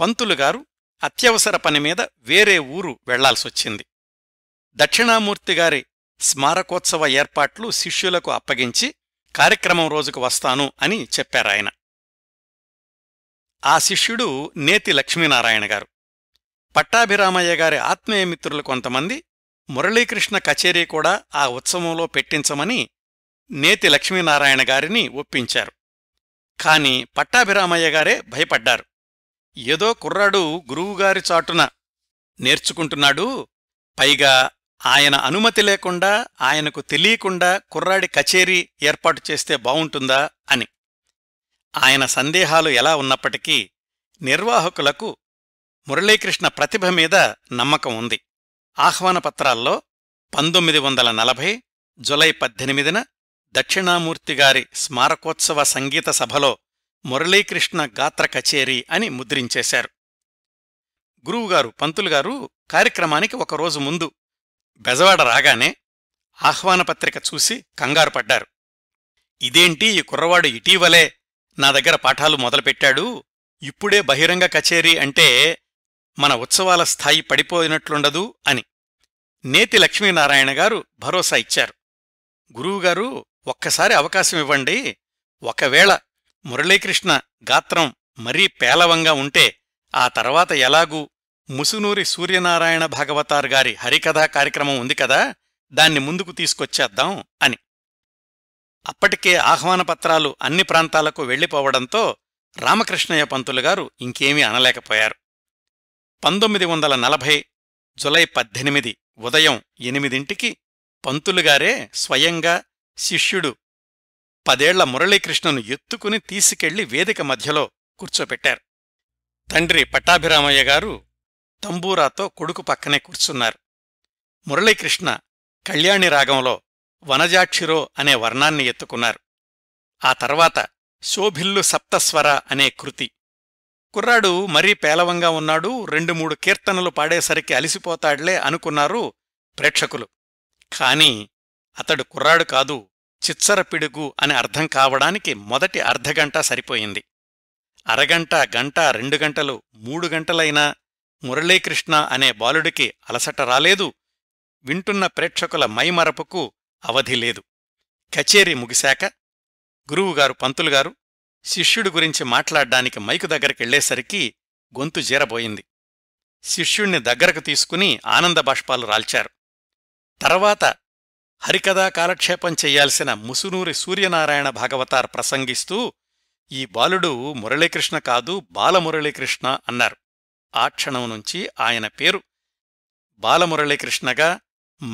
పంతులుగారు అత్యవసర పనిమీద వేరే ఊరు వెళ్లాల్సొచ్చింది దక్షిణామూర్తిగారి స్మారకోత్సవ ఏర్పాట్లు శిష్యులకు అప్పగించి కార్యక్రమం రోజుకు వస్తాను అని చెప్పారాయన ఆ శిష్యుడు నేతి లక్ష్మీనారాయణ గారు పట్టాభిరామయ్య గారి ఆత్మీయ మిత్రులు కొంతమంది మురళీకృష్ణ కచేరీ కూడా ఆ ఉత్సవంలో పెట్టించమని నేతి లక్ష్మీనారాయణ గారిని ఒప్పించారు కాని పట్టాభిరామయ్య గారే భయపడ్డారు ఏదో కుర్రాడు గురువుగారి చాటున నేర్చుకుంటున్నాడు పైగా ఆయన అనుమతి లేకుండా ఆయనకు తెలియకుండా కుర్రాడి కచేరీ ఏర్పాటు చేస్తే బావుంటుందా అని ఆయన సందేహాలు ఎలా ఉన్నప్పటికీ నిర్వాహకులకు మురళీకృష్ణ ప్రతిభ మీద నమ్మకం ఉంది ఆహ్వానపత్రాల్లో పంతొమ్మిది వందల నలభై జులై పద్దెనిమిదిన దక్షిణామూర్తిగారి స్మారకోత్సవ సంగీత సభలో మురళీకృష్ణ గాత్ర కచేరీ అని ముద్రించేశారు గురువుగారు పంతులుగారు కార్యక్రమానికి ఒకరోజు ముందు బెజవాడ రాగానే ఆహ్వానపత్రిక చూసి కంగారు పడ్డారు ఇదేంటి ఈ కుర్రవాడు ఇటీవలే నా దగ్గర పాఠాలు మొదలుపెట్టాడు ఇప్పుడే బహిరంగ కచేరీ అంటే మన ఉత్సవాల స్థాయి పడిపోయినట్లుండదు అని నేతి లక్ష్మీనారాయణ గారు భరోసా ఇచ్చారు గురువుగారు ఒక్కసారి అవకాశం ఇవ్వండి ఒకవేళ మురళీకృష్ణ గాత్రం మరీ పేలవంగా ఉంటే ఆ తర్వాత ఎలాగూ ముసునూరి సూర్యనారాయణ భాగవతార్ గారి హరికథా కార్యక్రమం ఉంది కదా దాన్ని ముందుకు తీసుకొచ్చేద్దాం అని అప్పటికే ఆహ్వాన పత్రాలు అన్ని ప్రాంతాలకు వెళ్ళిపోవడంతో రామకృష్ణయ్య పంతులు గారు ఇంకేమీ అనలేకపోయారు పంతొమ్మిది వందల నలభై జులై పద్దెనిమిది ఉదయం ఎనిమిదింటికి పంతులుగారే స్వయంగా శిష్యుడు పదేళ్ల మురళీకృష్ణను ఎత్తుకుని తీసుకెళ్లి వేదిక మధ్యలో కూర్చోపెట్టారు తండ్రి పట్టాభిరామయ్య గారు తంబూరాతో కొడుకు పక్కనే కూర్చున్నారు మురళీకృష్ణ కళ్యాణి రాగంలో వనజాక్షిరో అనే వర్ణాన్ని ఎత్తుకున్నారు ఆ తర్వాత శోభిల్లు సప్తస్వర అనే కృతి కుర్రాడు మరీ పేలవంగా ఉన్నాడు రెండు మూడు కీర్తనలు పాడేసరికి అలిసిపోతాడులే అనుకున్నారు ప్రేక్షకులు కాని అతడు కుర్రాడు కాదు చిత్సర పిడుగు అని అర్థం కావడానికి మొదటి అర్ధగంట సరిపోయింది అరగంట గంట రెండు గంటలు మూడు గంటలైనా మురళీకృష్ణ అనే బాలుడికి అలసట రాలేదు వింటున్న ప్రేక్షకుల మైమరపుకు అవధి లేదు కచేరీ ముగిశాక గురువుగారు పంతులుగారు శిష్యుడి గురించి మాట్లాడ్డానికి మైకు దగ్గరికెళ్లేసరికి గొంతు జీరబోయింది శిష్యుణ్ణి దగ్గరకు తీసుకుని బాష్పాలు రాల్చారు తర్వాత హరికథా కాలక్షేపం చెయ్యాల్సిన ముసునూరి సూర్యనారాయణ భాగవతార్ ప్రసంగిస్తూ ఈ బాలుడు మురళీకృష్ణ కాదు బాలమురళీకృష్ణ అన్నారు ఆ క్షణం నుంచి ఆయన పేరు బాలమురళీకృష్ణగా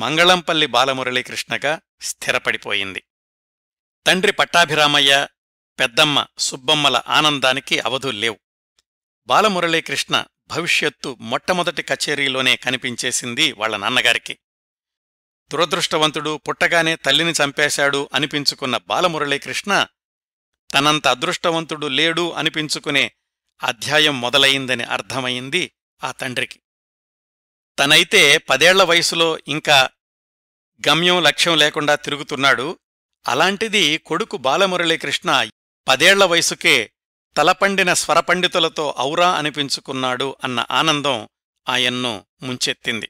మంగళంపల్లి బాలమురళీకృష్ణగా స్థిరపడిపోయింది తండ్రి పట్టాభిరామయ్య పెద్దమ్మ సుబ్బమ్మల ఆనందానికి అవధులు లేవు బాలమురళీకృష్ణ భవిష్యత్తు మొట్టమొదటి కచేరీలోనే కనిపించేసింది వాళ్ల నాన్నగారికి దురదృష్టవంతుడు పుట్టగానే తల్లిని చంపేశాడు అనిపించుకున్న బాలమురళీకృష్ణ తనంత అదృష్టవంతుడు లేడు అనిపించుకునే అధ్యాయం మొదలయిందని అర్థమైంది ఆ తండ్రికి తనైతే పదేళ్ల వయసులో ఇంకా గమ్యం లక్ష్యం లేకుండా తిరుగుతున్నాడు అలాంటిది కొడుకు బాలమురళీకృష్ణ పదేళ్ల వయసుకే తలపండిన స్వరపండితులతో ఔరా అనిపించుకున్నాడు అన్న ఆనందం ఆయన్ను ముంచెత్తింది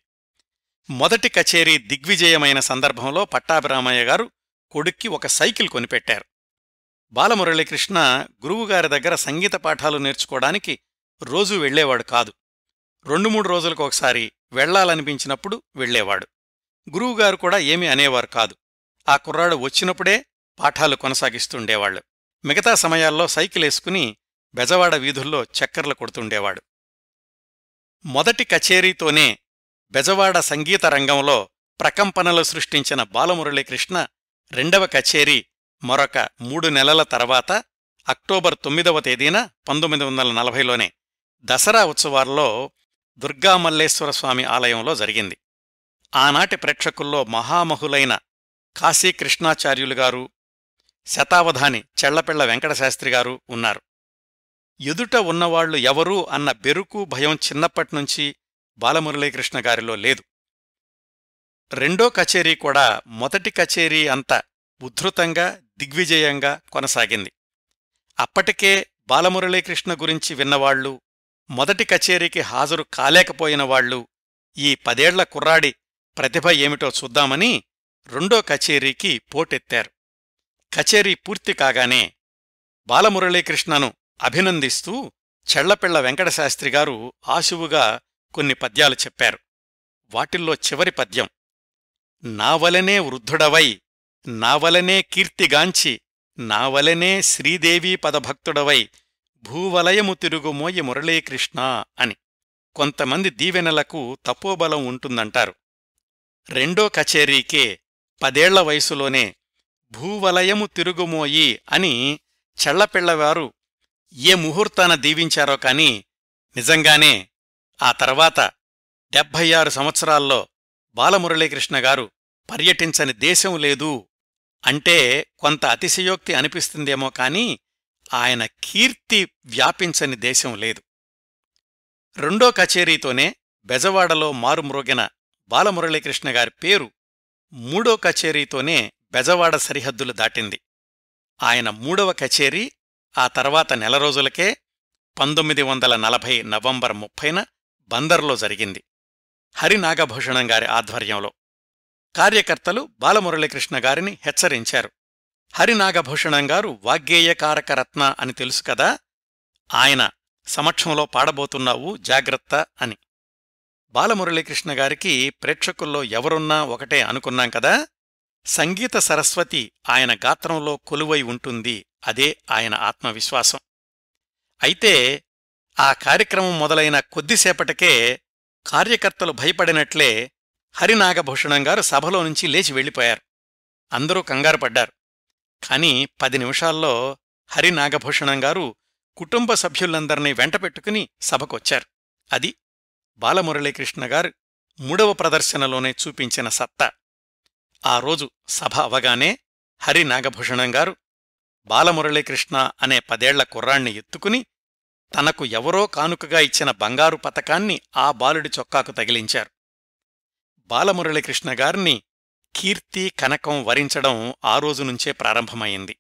మొదటి కచేరీ దిగ్విజయమైన సందర్భంలో పట్టాభిరామయ్య గారు కొడుక్కి ఒక సైకిల్ కొనిపెట్టారు బాలమురళీకృష్ణ గురువుగారి దగ్గర సంగీత పాఠాలు నేర్చుకోవడానికి రోజూ వెళ్లేవాడు కాదు రెండు మూడు రోజులకు ఒకసారి వెళ్లాలనిపించినప్పుడు వెళ్లేవాడు గురువుగారు కూడా ఏమీ అనేవారు కాదు ఆ కుర్రాడు వచ్చినప్పుడే పాఠాలు కొనసాగిస్తుండేవాళ్లు మిగతా సమయాల్లో సైకిలేసుకుని బెజవాడ వీధుల్లో చక్కర్లు కొడుతుండేవాడు మొదటి కచేరీతోనే బెజవాడ సంగీత రంగంలో ప్రకంపనలు సృష్టించిన బాలమురళీకృష్ణ రెండవ కచేరీ మరొక మూడు నెలల తర్వాత అక్టోబర్ తొమ్మిదవ తేదీన పంతొమ్మిది వందల నలభైలోనే దసరా ఉత్సవాల్లో దుర్గామల్లేశ్వర స్వామి ఆలయంలో జరిగింది ఆనాటి ప్రేక్షకుల్లో మహామహులైన కాశీకృష్ణాచార్యులు గారు శతావధాని చెళ్లపిళ్ల వెంకటశాస్త్రి గారు ఉన్నారు ఎదుట ఉన్నవాళ్లు ఎవరూ అన్న బెరుకు భయం చిన్నప్పటినుంచి బాలమురళీకృష్ణ గారిలో లేదు రెండో కచేరీ కూడా మొదటి కచేరీ అంత ఉద్ధృతంగా దిగ్విజయంగా కొనసాగింది అప్పటికే బాలమురళీకృష్ణ గురించి విన్నవాళ్లు మొదటి కచేరీకి హాజరు కాలేకపోయిన వాళ్లు ఈ పదేళ్ల కుర్రాడి ప్రతిభ ఏమిటో చూద్దామని రెండో కచేరీకి పోటెత్తారు కచేరీ పూర్తి కాగానే బాలమురళీకృష్ణను అభినందిస్తూ చెళ్లపిళ్ల వెంకటశాస్త్రిగారు ఆశువుగా కొన్ని పద్యాలు చెప్పారు వాటిల్లో చివరి పద్యం నావలనే వృద్ధుడవై నావలనే కీర్తిగాంచి నావలనే శ్రీదేవీ పదభక్తుడవై భూవలయము తిరుగుమోయి మురళీకృష్ణ అని కొంతమంది దీవెనలకు తపోబలం ఉంటుందంటారు రెండో కచేరీకే పదేళ్ల వయసులోనే భూవలయము తిరుగుమోయి అని చెళ్లపిళ్లవారు ఏ ముహూర్తాన దీవించారో కాని నిజంగానే ఆ తర్వాత డెబ్భై ఆరు సంవత్సరాల్లో బాలమురళీకృష్ణ గారు పర్యటించని దేశం లేదు అంటే కొంత అతిశయోక్తి అనిపిస్తుందేమో కాని ఆయన కీర్తి వ్యాపించని దేశం లేదు రెండో కచేరీతోనే బెజవాడలో మారుమ్రోగిన బాలమురళీకృష్ణ గారి పేరు మూడో కచేరీతోనే బెజవాడ సరిహద్దులు దాటింది ఆయన మూడవ కచేరీ ఆ తర్వాత నెల రోజులకే పంతొమ్మిది వందల నలభై నవంబర్ ముప్పైన బందర్లో జరిగింది హరినాగభూషణం గారి ఆధ్వర్యంలో కార్యకర్తలు బాలమురళీకృష్ణ గారిని హెచ్చరించారు హరినాగభూషణం గారు వాగ్గేయకారక రత్న అని తెలుసు కదా ఆయన సమక్షంలో పాడబోతున్నావు జాగ్రత్త అని బాలమురళీకృష్ణ గారికి ప్రేక్షకుల్లో ఎవరున్నా ఒకటే అనుకున్నాం కదా సంగీత సరస్వతి ఆయన గాత్రంలో కొలువై ఉంటుంది అదే ఆయన ఆత్మవిశ్వాసం అయితే ఆ కార్యక్రమం మొదలైన కొద్దిసేపటికే కార్యకర్తలు భయపడినట్లే హరినాగభూషణం గారు సభలో నుంచి లేచి వెళ్ళిపోయారు అందరూ కంగారు పడ్డారు కాని పది నిమిషాల్లో హరినాగభూషణం గారు కుటుంబ సభ్యులందర్నీ వెంటపెట్టుకుని సభకొచ్చారు అది బాలమురళీకృష్ణ గారు మూడవ ప్రదర్శనలోనే చూపించిన సత్తా ఆ రోజు సభ అవగానే హరినాగభూషణం గారు బాలమురళీకృష్ణ అనే పదేళ్ల కుర్రాణ్ణి ఎత్తుకుని తనకు ఎవరో కానుకగా ఇచ్చిన బంగారు పతకాన్ని ఆ బాలుడి చొక్కాకు తగిలించారు బాలమురళీకృష్ణ గారిని కీర్తి కనకం వరించడం ఆ రోజు నుంచే ప్రారంభమైంది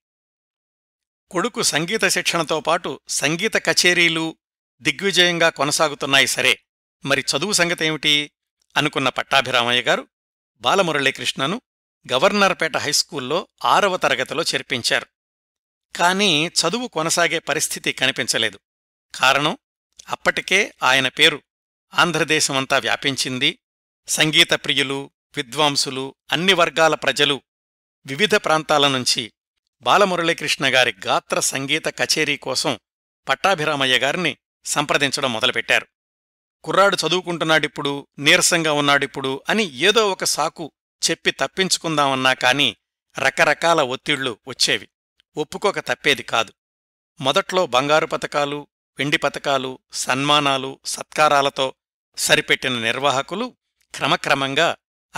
కొడుకు సంగీత శిక్షణతో పాటు సంగీత కచేరీలు దిగ్విజయంగా కొనసాగుతున్నాయి సరే మరి చదువు సంగతేమిటి అనుకున్న పట్టాభిరామయ్య గారు బాలమురళీకృష్ణను గవర్నర్పేట హైస్కూల్లో ఆరవ తరగతిలో చేర్పించారు కానీ చదువు కొనసాగే పరిస్థితి కనిపించలేదు కారణం అప్పటికే ఆయన పేరు ఆంధ్రదేశమంతా వ్యాపించింది సంగీత ప్రియులు విద్వాంసులు అన్ని వర్గాల ప్రజలు వివిధ ప్రాంతాల నుంచి బాలమురళీకృష్ణ గారి గాత్ర సంగీత కచేరీ కోసం పట్టాభిరామయ్య గారిని సంప్రదించడం మొదలుపెట్టారు కుర్రాడు చదువుకుంటున్నాడిప్పుడు నీరసంగా ఉన్నాడిప్పుడు అని ఏదో ఒక సాకు చెప్పి తప్పించుకుందామన్నా కాని రకరకాల ఒత్తిళ్లు వచ్చేవి ఒప్పుకోక తప్పేది కాదు మొదట్లో బంగారు పథకాలు వెండి పథకాలు సన్మానాలు సత్కారాలతో సరిపెట్టిన నిర్వాహకులు క్రమక్రమంగా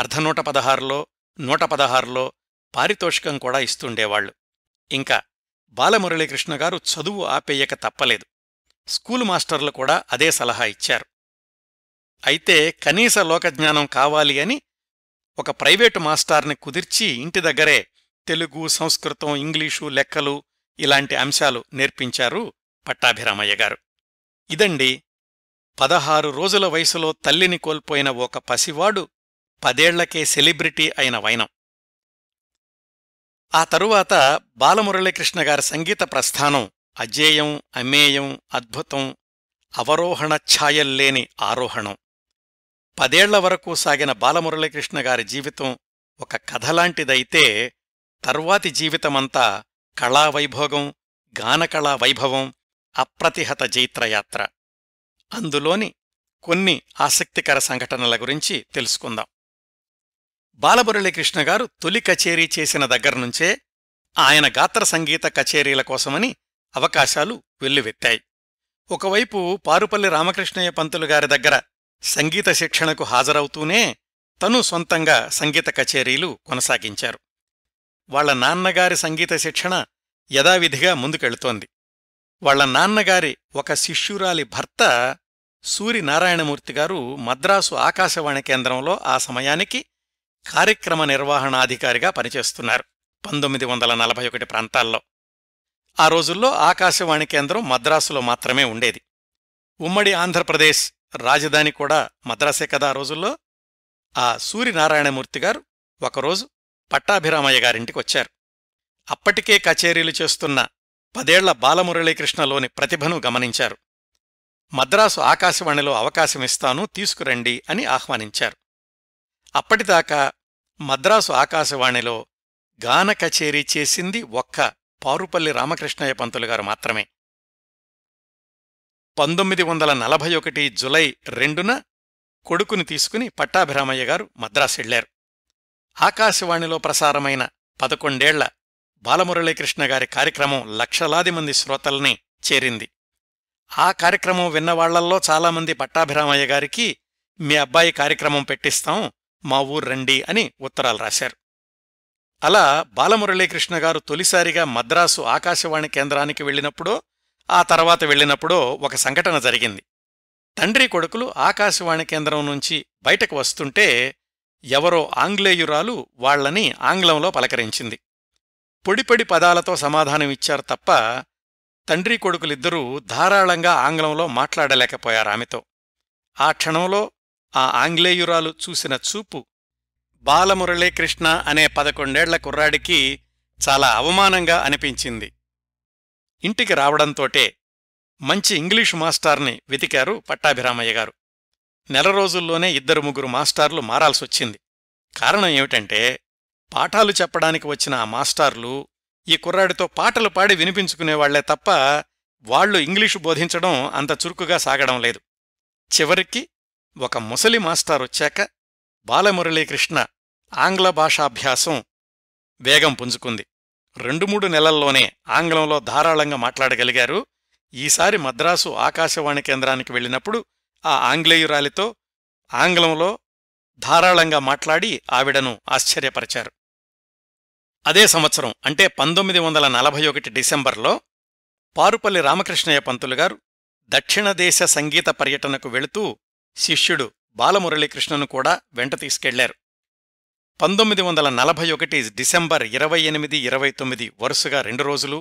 అర్ధనూట పదహారులో నూట పదహారులో పారితోషికం కూడా ఇస్తుండేవాళ్లు ఇంకా బాలమురళీకృష్ణగారు చదువు ఆపేయక తప్పలేదు స్కూలు మాస్టర్లు కూడా అదే సలహా ఇచ్చారు అయితే కనీస లోకజ్ఞానం కావాలి అని ఒక ప్రైవేటు మాస్టార్ని కుదిర్చి ఇంటి దగ్గరే తెలుగు సంస్కృతం ఇంగ్లీషు లెక్కలు ఇలాంటి అంశాలు నేర్పించారు పట్టాభిరామయ్య గారు ఇదండి పదహారు రోజుల వయసులో తల్లిని కోల్పోయిన ఒక పసివాడు పదేళ్లకే సెలిబ్రిటీ అయిన వైనం ఆ తరువాత బాలమురళీకృష్ణ గారి సంగీత ప్రస్థానం అజేయం అమేయం అద్భుతం అవరోహణ ఛాయల్లేని ఆరోహణం పదేళ్ల వరకు సాగిన బాలమురళీకృష్ణ గారి జీవితం ఒక కథలాంటిదైతే తర్వాతి జీవితమంతా కళావైభోగం గానకళా వైభవం అప్రతిహత జైత్రయాత్ర అందులోని కొన్ని ఆసక్తికర సంఘటనల గురించి తెలుసుకుందాం బాలమురళీకృష్ణ గారు తొలి కచేరీ చేసిన దగ్గర్నుంచే ఆయన గాత్ర సంగీత కచేరీల కోసమని అవకాశాలు వెల్లువెత్తాయి ఒకవైపు పారుపల్లి రామకృష్ణయ్య పంతులు గారి దగ్గర సంగీత శిక్షణకు హాజరవుతూనే తను సొంతంగా సంగీత కచేరీలు కొనసాగించారు వాళ్ల నాన్నగారి సంగీత శిక్షణ యథావిధిగా ముందుకెళుతోంది వాళ్ల నాన్నగారి ఒక శిష్యురాలి భర్త సూరి నారాయణమూర్తిగారు మద్రాసు ఆకాశవాణి కేంద్రంలో ఆ సమయానికి కార్యక్రమ నిర్వహణాధికారిగా పనిచేస్తున్నారు పంతొమ్మిది వందల నలభై ఒకటి ప్రాంతాల్లో ఆ రోజుల్లో ఆకాశవాణి కేంద్రం మద్రాసులో మాత్రమే ఉండేది ఉమ్మడి ఆంధ్రప్రదేశ్ రాజధాని కూడా మద్రాసే కదా రోజుల్లో ఆ సూర్యనారాయణమూర్తి ఒకరోజు పట్టాభిరామయ్య గారింటికి వచ్చారు అప్పటికే కచేరీలు చేస్తున్న పదేళ్ల బాలమురళీకృష్ణలోని ప్రతిభను గమనించారు మద్రాసు ఆకాశవాణిలో అవకాశమిస్తాను తీసుకురండి అని ఆహ్వానించారు అప్పటిదాకా మద్రాసు ఆకాశవాణిలో గాన కచేరీ చేసింది ఒక్క పారుపల్లి రామకృష్ణయ్య పంతులు గారు మాత్రమే పంతొమ్మిది వందల నలభై ఒకటి జులై రెండున కొడుకుని తీసుకుని పట్టాభిరామయ్య గారు వెళ్లారు ఆకాశవాణిలో ప్రసారమైన పదకొండేళ్ల బాలమురళీకృష్ణ గారి కార్యక్రమం లక్షలాది మంది శ్రోతల్ని చేరింది ఆ కార్యక్రమం విన్నవాళ్లల్లో చాలామంది పట్టాభిరామయ్య గారికి మీ అబ్బాయి కార్యక్రమం పెట్టిస్తాం మా ఊరు రండి అని ఉత్తరాలు రాశారు అలా బాలమురళీకృష్ణ గారు తొలిసారిగా మద్రాసు ఆకాశవాణి కేంద్రానికి వెళ్ళినప్పుడో ఆ తర్వాత వెళ్ళినప్పుడో ఒక సంఘటన జరిగింది తండ్రి కొడుకులు ఆకాశవాణి కేంద్రం నుంచి బయటకు వస్తుంటే ఎవరో ఆంగ్లేయురాలు వాళ్లని ఆంగ్లంలో పలకరించింది పొడిపడి పదాలతో సమాధానం ఇచ్చారు తప్ప తండ్రి కొడుకులిద్దరూ ధారాళంగా ఆంగ్లంలో మాట్లాడలేకపోయారు ఆమెతో ఆ క్షణంలో ఆ ఆంగ్లేయురాలు చూసిన చూపు బాలమురళీకృష్ణ అనే పదకొండేళ్ల కుర్రాడికి చాలా అవమానంగా అనిపించింది ఇంటికి రావడంతోటే మంచి ఇంగ్లీషు మాస్టార్ని వెతికారు పట్టాభిరామయ్య గారు నెల రోజుల్లోనే ఇద్దరు ముగ్గురు మాస్టార్లు మారాల్సొచ్చింది కారణం ఏమిటంటే పాఠాలు చెప్పడానికి వచ్చిన ఆ మాస్టార్లు ఈ కుర్రాడితో పాటలు పాడి వినిపించుకునేవాళ్లే తప్ప వాళ్లు ఇంగ్లీషు బోధించడం అంత చురుకుగా సాగడం లేదు చివరికి ఒక ముసలి మాస్టారొచ్చాక బాలమురళీకృష్ణ ఆంగ్ల భాషాభ్యాసం వేగం పుంజుకుంది రెండు మూడు నెలల్లోనే ఆంగ్లంలో ధారాళంగా మాట్లాడగలిగారు ఈసారి మద్రాసు ఆకాశవాణి కేంద్రానికి వెళ్ళినప్పుడు ఆ ఆంగ్లేయురాలితో ఆంగ్లంలో ధారాళంగా మాట్లాడి ఆవిడను ఆశ్చర్యపరిచారు అదే సంవత్సరం అంటే పంతొమ్మిది వందల నలభై ఒకటి డిసెంబర్లో పారుపల్లి రామకృష్ణయ్య పంతులు గారు దక్షిణదేశ సంగీత పర్యటనకు వెళుతూ శిష్యుడు బాలమురళీకృష్ణను కూడా వెంట తీసుకెళ్లారు పంతొమ్మిది వందల నలభై ఒకటి డిసెంబర్ ఇరవై ఎనిమిది ఇరవై తొమ్మిది వరుసగా రెండు రోజులు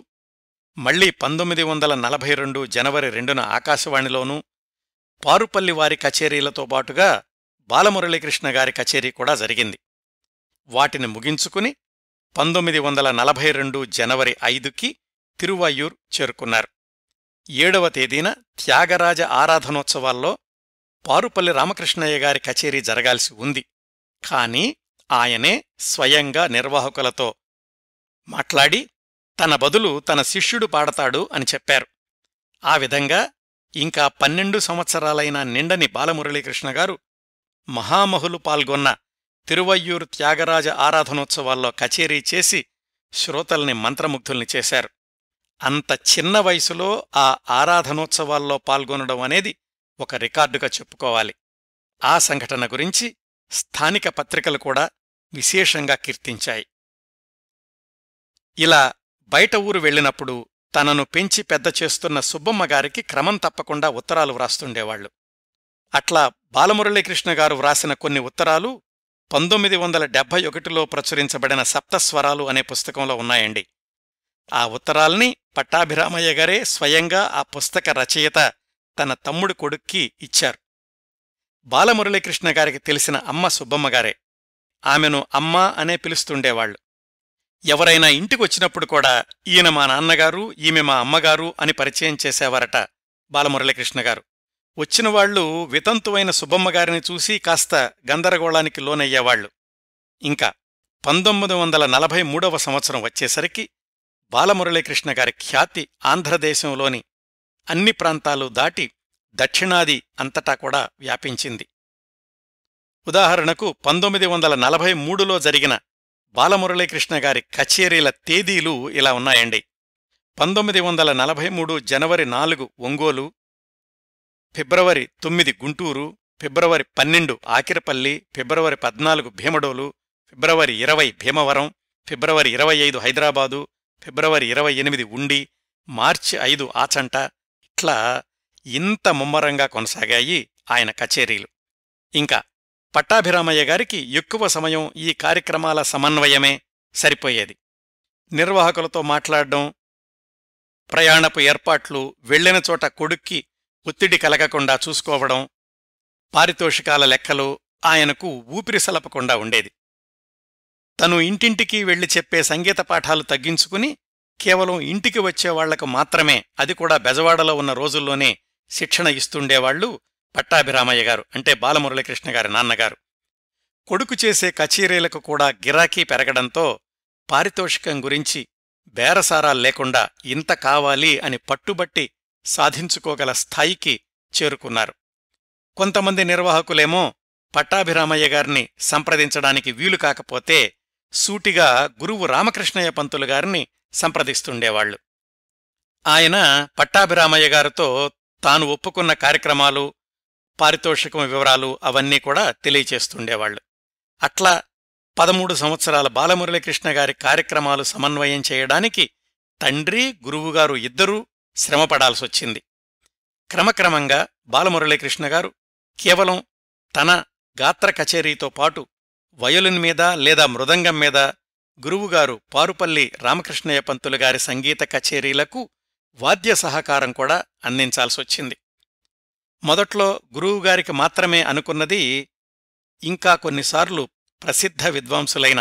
మళ్లీ పంతొమ్మిది వందల నలభై రెండు జనవరి రెండున ఆకాశవాణిలోనూ పారుపల్లి వారి కచేరీలతో పాటుగా బాలమురళీకృష్ణ గారి కచేరీ కూడా జరిగింది వాటిని ముగించుకుని పంతొమ్మిది వందల నలభై రెండు జనవరి ఐదుకి తిరువాయూర్ చేరుకున్నారు ఏడవ తేదీన త్యాగరాజ ఆరాధనోత్సవాల్లో పారుపల్లి రామకృష్ణయ్య గారి కచేరీ జరగాల్సి ఉంది కాని ఆయనే స్వయంగా నిర్వాహకులతో మాట్లాడి తన బదులు తన శిష్యుడు పాడతాడు అని చెప్పారు ఆ విధంగా ఇంకా పన్నెండు సంవత్సరాలైన నిండని బాలమురళీకృష్ణ గారు మహామహులు పాల్గొన్న తిరువయ్యూరు త్యాగరాజ ఆరాధనోత్సవాల్లో కచేరీ చేసి శ్రోతల్ని మంత్రముగ్ధుల్ని చేశారు అంత చిన్న వయసులో ఆ ఆరాధనోత్సవాల్లో పాల్గొనడం అనేది ఒక రికార్డుగా చెప్పుకోవాలి ఆ సంఘటన గురించి స్థానిక పత్రికలు కూడా విశేషంగా కీర్తించాయి ఇలా బయట ఊరు వెళ్ళినప్పుడు తనను పెంచి పెద్ద చేస్తున్న సుబ్బమ్మగారికి క్రమం తప్పకుండా ఉత్తరాలు వ్రాస్తుండేవాళ్లు అట్లా బాలమురళీకృష్ణ గారు వ్రాసిన కొన్ని ఉత్తరాలు పంతొమ్మిది వందల డెబ్భై ఒకటిలో ప్రచురించబడిన సప్తస్వరాలు అనే పుస్తకంలో ఉన్నాయండి ఆ ఉత్తరాల్ని పట్టాభిరామయ్య గారే స్వయంగా ఆ పుస్తక రచయిత తన తమ్ముడు కొడుక్కి ఇచ్చారు బాలమురళీకృష్ణ గారికి తెలిసిన అమ్మ సుబ్బమ్మగారే ఆమెను అమ్మ అనే పిలుస్తుండేవాళ్లు ఎవరైనా ఇంటికొచ్చినప్పుడు కూడా ఈయన మా నాన్నగారు ఈమె మా అమ్మగారు అని పరిచయం చేసేవారట బాలమురళీకృష్ణ గారు వచ్చిన వితంతువైన సుబ్బమ్మగారిని చూసి కాస్త గందరగోళానికి లోనయ్యేవాళ్లు ఇంకా పంతొమ్మిది వందల నలభై మూడవ సంవత్సరం వచ్చేసరికి బాలమురళీకృష్ణ గారి ఖ్యాతి ఆంధ్రదేశంలోని అన్ని ప్రాంతాలు దాటి దక్షిణాది అంతటా కూడా వ్యాపించింది ఉదాహరణకు పంతొమ్మిది వందల నలభై మూడులో జరిగిన బాలమురళీకృష్ణ గారి కచేరీల తేదీలు ఇలా ఉన్నాయండి పంతొమ్మిది వందల నలభై మూడు జనవరి నాలుగు ఒంగోలు ఫిబ్రవరి తొమ్మిది గుంటూరు ఫిబ్రవరి పన్నెండు ఆకిరపల్లి ఫిబ్రవరి పద్నాలుగు భీమడోలు ఫిబ్రవరి ఇరవై భీమవరం ఫిబ్రవరి ఇరవై ఐదు హైదరాబాదు ఫిబ్రవరి ఇరవై ఎనిమిది ఉండి మార్చి ఐదు ఆచంట ఇట్లా ఇంత ముమ్మరంగా కొనసాగాయి ఆయన కచేరీలు ఇంకా పట్టాభిరామయ్య గారికి ఎక్కువ సమయం ఈ కార్యక్రమాల సమన్వయమే సరిపోయేది నిర్వాహకులతో మాట్లాడడం ప్రయాణపు ఏర్పాట్లు వెళ్లిన చోట కొడుక్కి ఒత్తిడి కలగకుండా చూసుకోవడం పారితోషికాల లెక్కలు ఆయనకు ఊపిరి సలపకుండా ఉండేది తను ఇంటింటికీ వెళ్లి చెప్పే సంగీత పాఠాలు తగ్గించుకుని కేవలం ఇంటికి వచ్చేవాళ్లకు మాత్రమే అది కూడా బెజవాడలో ఉన్న రోజుల్లోనే శిక్షణ ఇస్తుండేవాళ్లు పట్టాభిరామయ్య గారు అంటే బాలమురళీకృష్ణ గారి నాన్నగారు కొడుకు చేసే కచేరీలకు కూడా గిరాకీ పెరగడంతో పారితోషికం గురించి బేరసారాలు లేకుండా ఇంత కావాలి అని పట్టుబట్టి సాధించుకోగల స్థాయికి చేరుకున్నారు కొంతమంది నిర్వాహకులేమో పట్టాభిరామయ్య గారిని సంప్రదించడానికి వీలు కాకపోతే సూటిగా గురువు రామకృష్ణయ్య పంతులు గారిని సంప్రదిస్తుండేవాళ్లు ఆయన పట్టాభిరామయ్య గారితో తాను ఒప్పుకున్న కార్యక్రమాలు పారితోషికం వివరాలు అవన్నీ కూడా తెలియచేస్తుండేవాళ్లు అట్లా పదమూడు సంవత్సరాల బాలమురళీకృష్ణ గారి కార్యక్రమాలు సమన్వయం చేయడానికి తండ్రి గురువుగారు ఇద్దరూ శ్రమపడాల్సి వచ్చింది క్రమక్రమంగా బాలమురళీకృష్ణ గారు కేవలం తన గాత్ర కచేరీతో పాటు వయోలిన్ మీద లేదా మృదంగం మీద గురువుగారు పారుపల్లి రామకృష్ణయ్య పంతులు గారి సంగీత కచేరీలకు వాద్య సహకారం కూడా అందించాల్సొచ్చింది మొదట్లో గురువుగారికి మాత్రమే అనుకున్నది ఇంకా కొన్నిసార్లు ప్రసిద్ధ విద్వాంసులైన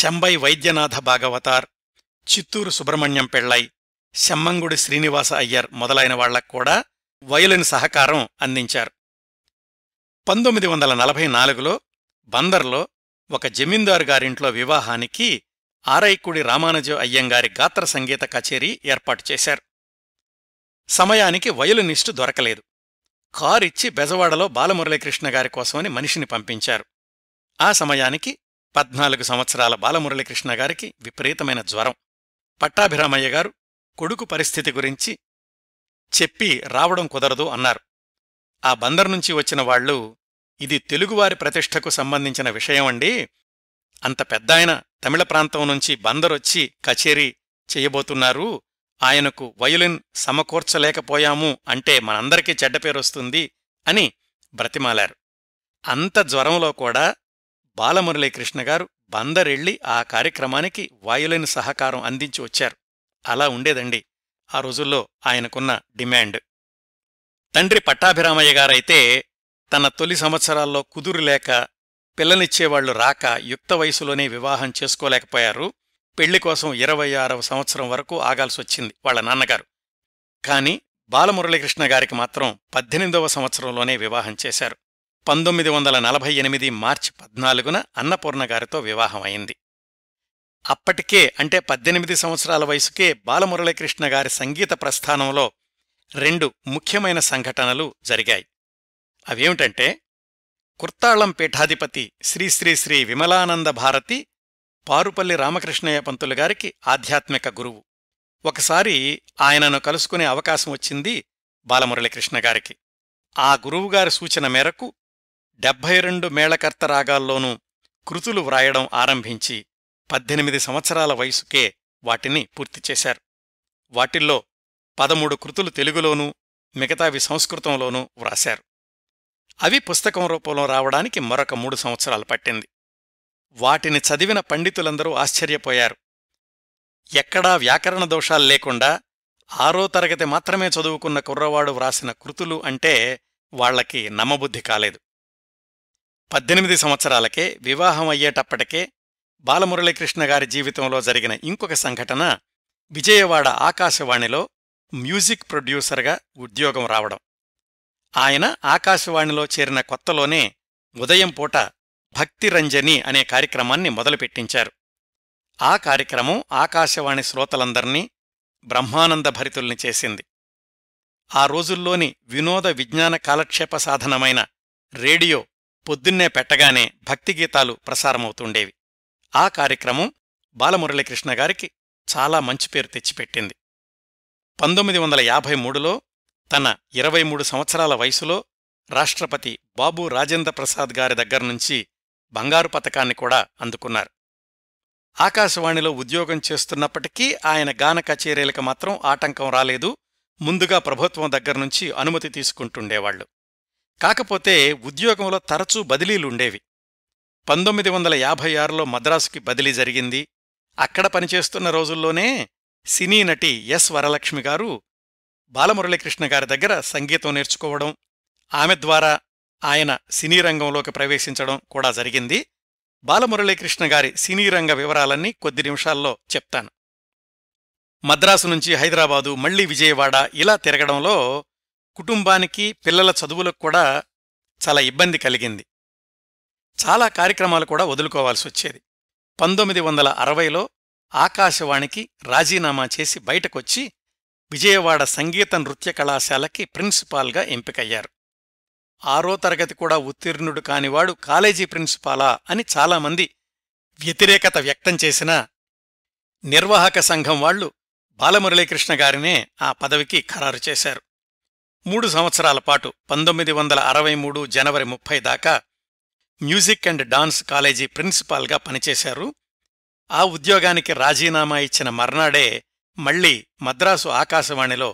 చెంబై వైద్యనాథ భాగవతార్ చిత్తూరు సుబ్రహ్మణ్యం పెళ్లై శమ్మంగుడి శ్రీనివాస అయ్యర్ మొదలైన వాళ్లకు కూడా వయలిన్ సహకారం అందించారు పంతొమ్మిది వందల నలభై నాలుగులో బందర్లో ఒక జమీందారు గారింట్లో వివాహానికి ఆరైకుడి రామానుజం అయ్యంగారి గాత్ర సంగీత కచేరీ ఏర్పాటు చేశారు సమయానికి వయలునిస్టు దొరకలేదు కారిచ్చి బెజవాడలో బాలమురళీకృష్ణ గారి కోసమని మనిషిని పంపించారు ఆ సమయానికి పద్నాలుగు సంవత్సరాల బాలమురళీకృష్ణ గారికి విపరీతమైన జ్వరం పట్టాభిరామయ్య గారు కొడుకు పరిస్థితి గురించి చెప్పి రావడం కుదరదు అన్నారు ఆ బందర్ నుంచి వచ్చిన వాళ్లు ఇది తెలుగువారి ప్రతిష్టకు సంబంధించిన విషయమండి అంత పెద్దాయన తమిళ ప్రాంతం నుంచి బందరొచ్చి కచేరీ చేయబోతున్నారు ఆయనకు వయలిన్ సమకూర్చలేకపోయాము అంటే మనందరికీ చెడ్డ పేరొస్తుంది అని బ్రతిమాలారు అంత జ్వరంలో కూడా బాలమురళీకృష్ణగారు బందరెళ్ళి ఆ కార్యక్రమానికి వయలిన్ సహకారం అందించి వచ్చారు అలా ఉండేదండి ఆ రోజుల్లో ఆయనకున్న డిమాండ్ తండ్రి పట్టాభిరామయ్య గారైతే తన తొలి సంవత్సరాల్లో కుదురు లేక పిల్లనిచ్చేవాళ్లు రాక యుక్త వయసులోనే వివాహం చేసుకోలేకపోయారు పెళ్లి కోసం ఇరవై ఆరవ సంవత్సరం వరకు ఆగాల్సొచ్చింది వాళ్ల నాన్నగారు కాని బాలమురళీకృష్ణ గారికి మాత్రం పద్దెనిమిదవ సంవత్సరంలోనే వివాహం చేశారు పంతొమ్మిది వందల నలభై ఎనిమిది మార్చి పద్నాలుగున అన్నపూర్ణ గారితో వివాహం అయింది అప్పటికే అంటే పద్దెనిమిది సంవత్సరాల వయసుకే బాలమురళీకృష్ణ గారి సంగీత ప్రస్థానంలో రెండు ముఖ్యమైన సంఘటనలు జరిగాయి అవేమిటంటే కుర్తాళం పీఠాధిపతి శ్రీశ్రీశ్రీ విమలానంద భారతి పారుపల్లి రామకృష్ణయ్య పంతులు గారికి ఆధ్యాత్మిక గురువు ఒకసారి ఆయనను కలుసుకునే అవకాశం వచ్చింది బాలమురళీకృష్ణ గారికి ఆ గురువుగారి సూచన మేరకు డెబ్భై రెండు మేళకర్త రాగాల్లోనూ కృతులు వ్రాయడం ఆరంభించి పద్దెనిమిది సంవత్సరాల వయసుకే వాటిని పూర్తి చేశారు వాటిల్లో పదమూడు కృతులు తెలుగులోనూ మిగతావి సంస్కృతంలోనూ వ్రాశారు అవి పుస్తకం రూపంలో రావడానికి మరొక మూడు సంవత్సరాలు పట్టింది వాటిని చదివిన పండితులందరూ ఆశ్చర్యపోయారు ఎక్కడా వ్యాకరణ దోషాలు లేకుండా ఆరో తరగతి మాత్రమే చదువుకున్న కుర్రవాడు వ్రాసిన కృతులు అంటే వాళ్లకి నమ్మబుద్ధి కాలేదు పద్దెనిమిది సంవత్సరాలకే వివాహం అయ్యేటప్పటికే బాలమురళీకృష్ణ గారి జీవితంలో జరిగిన ఇంకొక సంఘటన విజయవాడ ఆకాశవాణిలో మ్యూజిక్ ప్రొడ్యూసర్గా ఉద్యోగం రావడం ఆయన ఆకాశవాణిలో చేరిన కొత్తలోనే ఉదయం పూట భక్తిరంజని అనే కార్యక్రమాన్ని మొదలుపెట్టించారు ఆ కార్యక్రమం ఆకాశవాణి శ్రోతలందర్నీ బ్రహ్మానంద భరితుల్ని చేసింది ఆ రోజుల్లోని వినోద విజ్ఞాన కాలక్షేప సాధనమైన రేడియో పొద్దున్నే పెట్టగానే భక్తిగీతాలు ప్రసారమవుతుండేవి ఆ కార్యక్రమం బాలమురళీకృష్ణ గారికి చాలా మంచి పేరు తెచ్చిపెట్టింది పంతొమ్మిది వందల యాభై మూడులో తన ఇరవై మూడు సంవత్సరాల వయసులో రాష్ట్రపతి బాబు రాజేంద్ర ప్రసాద్ గారి దగ్గర్నుంచి బంగారు పథకాన్ని కూడా అందుకున్నారు ఆకాశవాణిలో ఉద్యోగం చేస్తున్నప్పటికీ ఆయన గాన కచేరీలకు మాత్రం ఆటంకం రాలేదు ముందుగా ప్రభుత్వం దగ్గర్నుంచి అనుమతి తీసుకుంటుండేవాళ్లు కాకపోతే ఉద్యోగంలో తరచూ బదిలీలుండేవి పంతొమ్మిది వందల యాభై ఆరులో మద్రాసుకి బదిలీ జరిగింది అక్కడ పనిచేస్తున్న రోజుల్లోనే సినీ నటి ఎస్ వరలక్ష్మి గారు బాలమురళీకృష్ణ గారి దగ్గర సంగీతం నేర్చుకోవడం ఆమె ద్వారా ఆయన సినీ రంగంలోకి ప్రవేశించడం కూడా జరిగింది బాలమురళీకృష్ణ గారి సినీ రంగ వివరాలన్నీ కొద్ది నిమిషాల్లో చెప్తాను మద్రాసు నుంచి హైదరాబాదు మళ్లీ విజయవాడ ఇలా తిరగడంలో కుటుంబానికి పిల్లల చదువులకు కూడా చాలా ఇబ్బంది కలిగింది చాలా కార్యక్రమాలు కూడా వదులుకోవాల్సి వచ్చేది పంతొమ్మిది వందల అరవైలో ఆకాశవాణికి రాజీనామా చేసి బయటకొచ్చి విజయవాడ సంగీత నృత్య కళాశాలకి ప్రిన్సిపాల్గా ఎంపికయ్యారు ఆరో తరగతి కూడా ఉత్తీర్ణుడు కానివాడు కాలేజీ ప్రిన్సిపాలా అని చాలామంది వ్యతిరేకత వ్యక్తం చేసిన నిర్వాహక సంఘం వాళ్లు బాలమురళీకృష్ణ గారినే ఆ పదవికి ఖరారు చేశారు మూడు సంవత్సరాల పాటు పంతొమ్మిది వందల అరవై మూడు జనవరి ముప్పై దాకా మ్యూజిక్ అండ్ డాన్స్ కాలేజీ ప్రిన్సిపాల్గా పనిచేశారు ఆ ఉద్యోగానికి రాజీనామా ఇచ్చిన మర్నాడే మళ్లీ మద్రాసు ఆకాశవాణిలో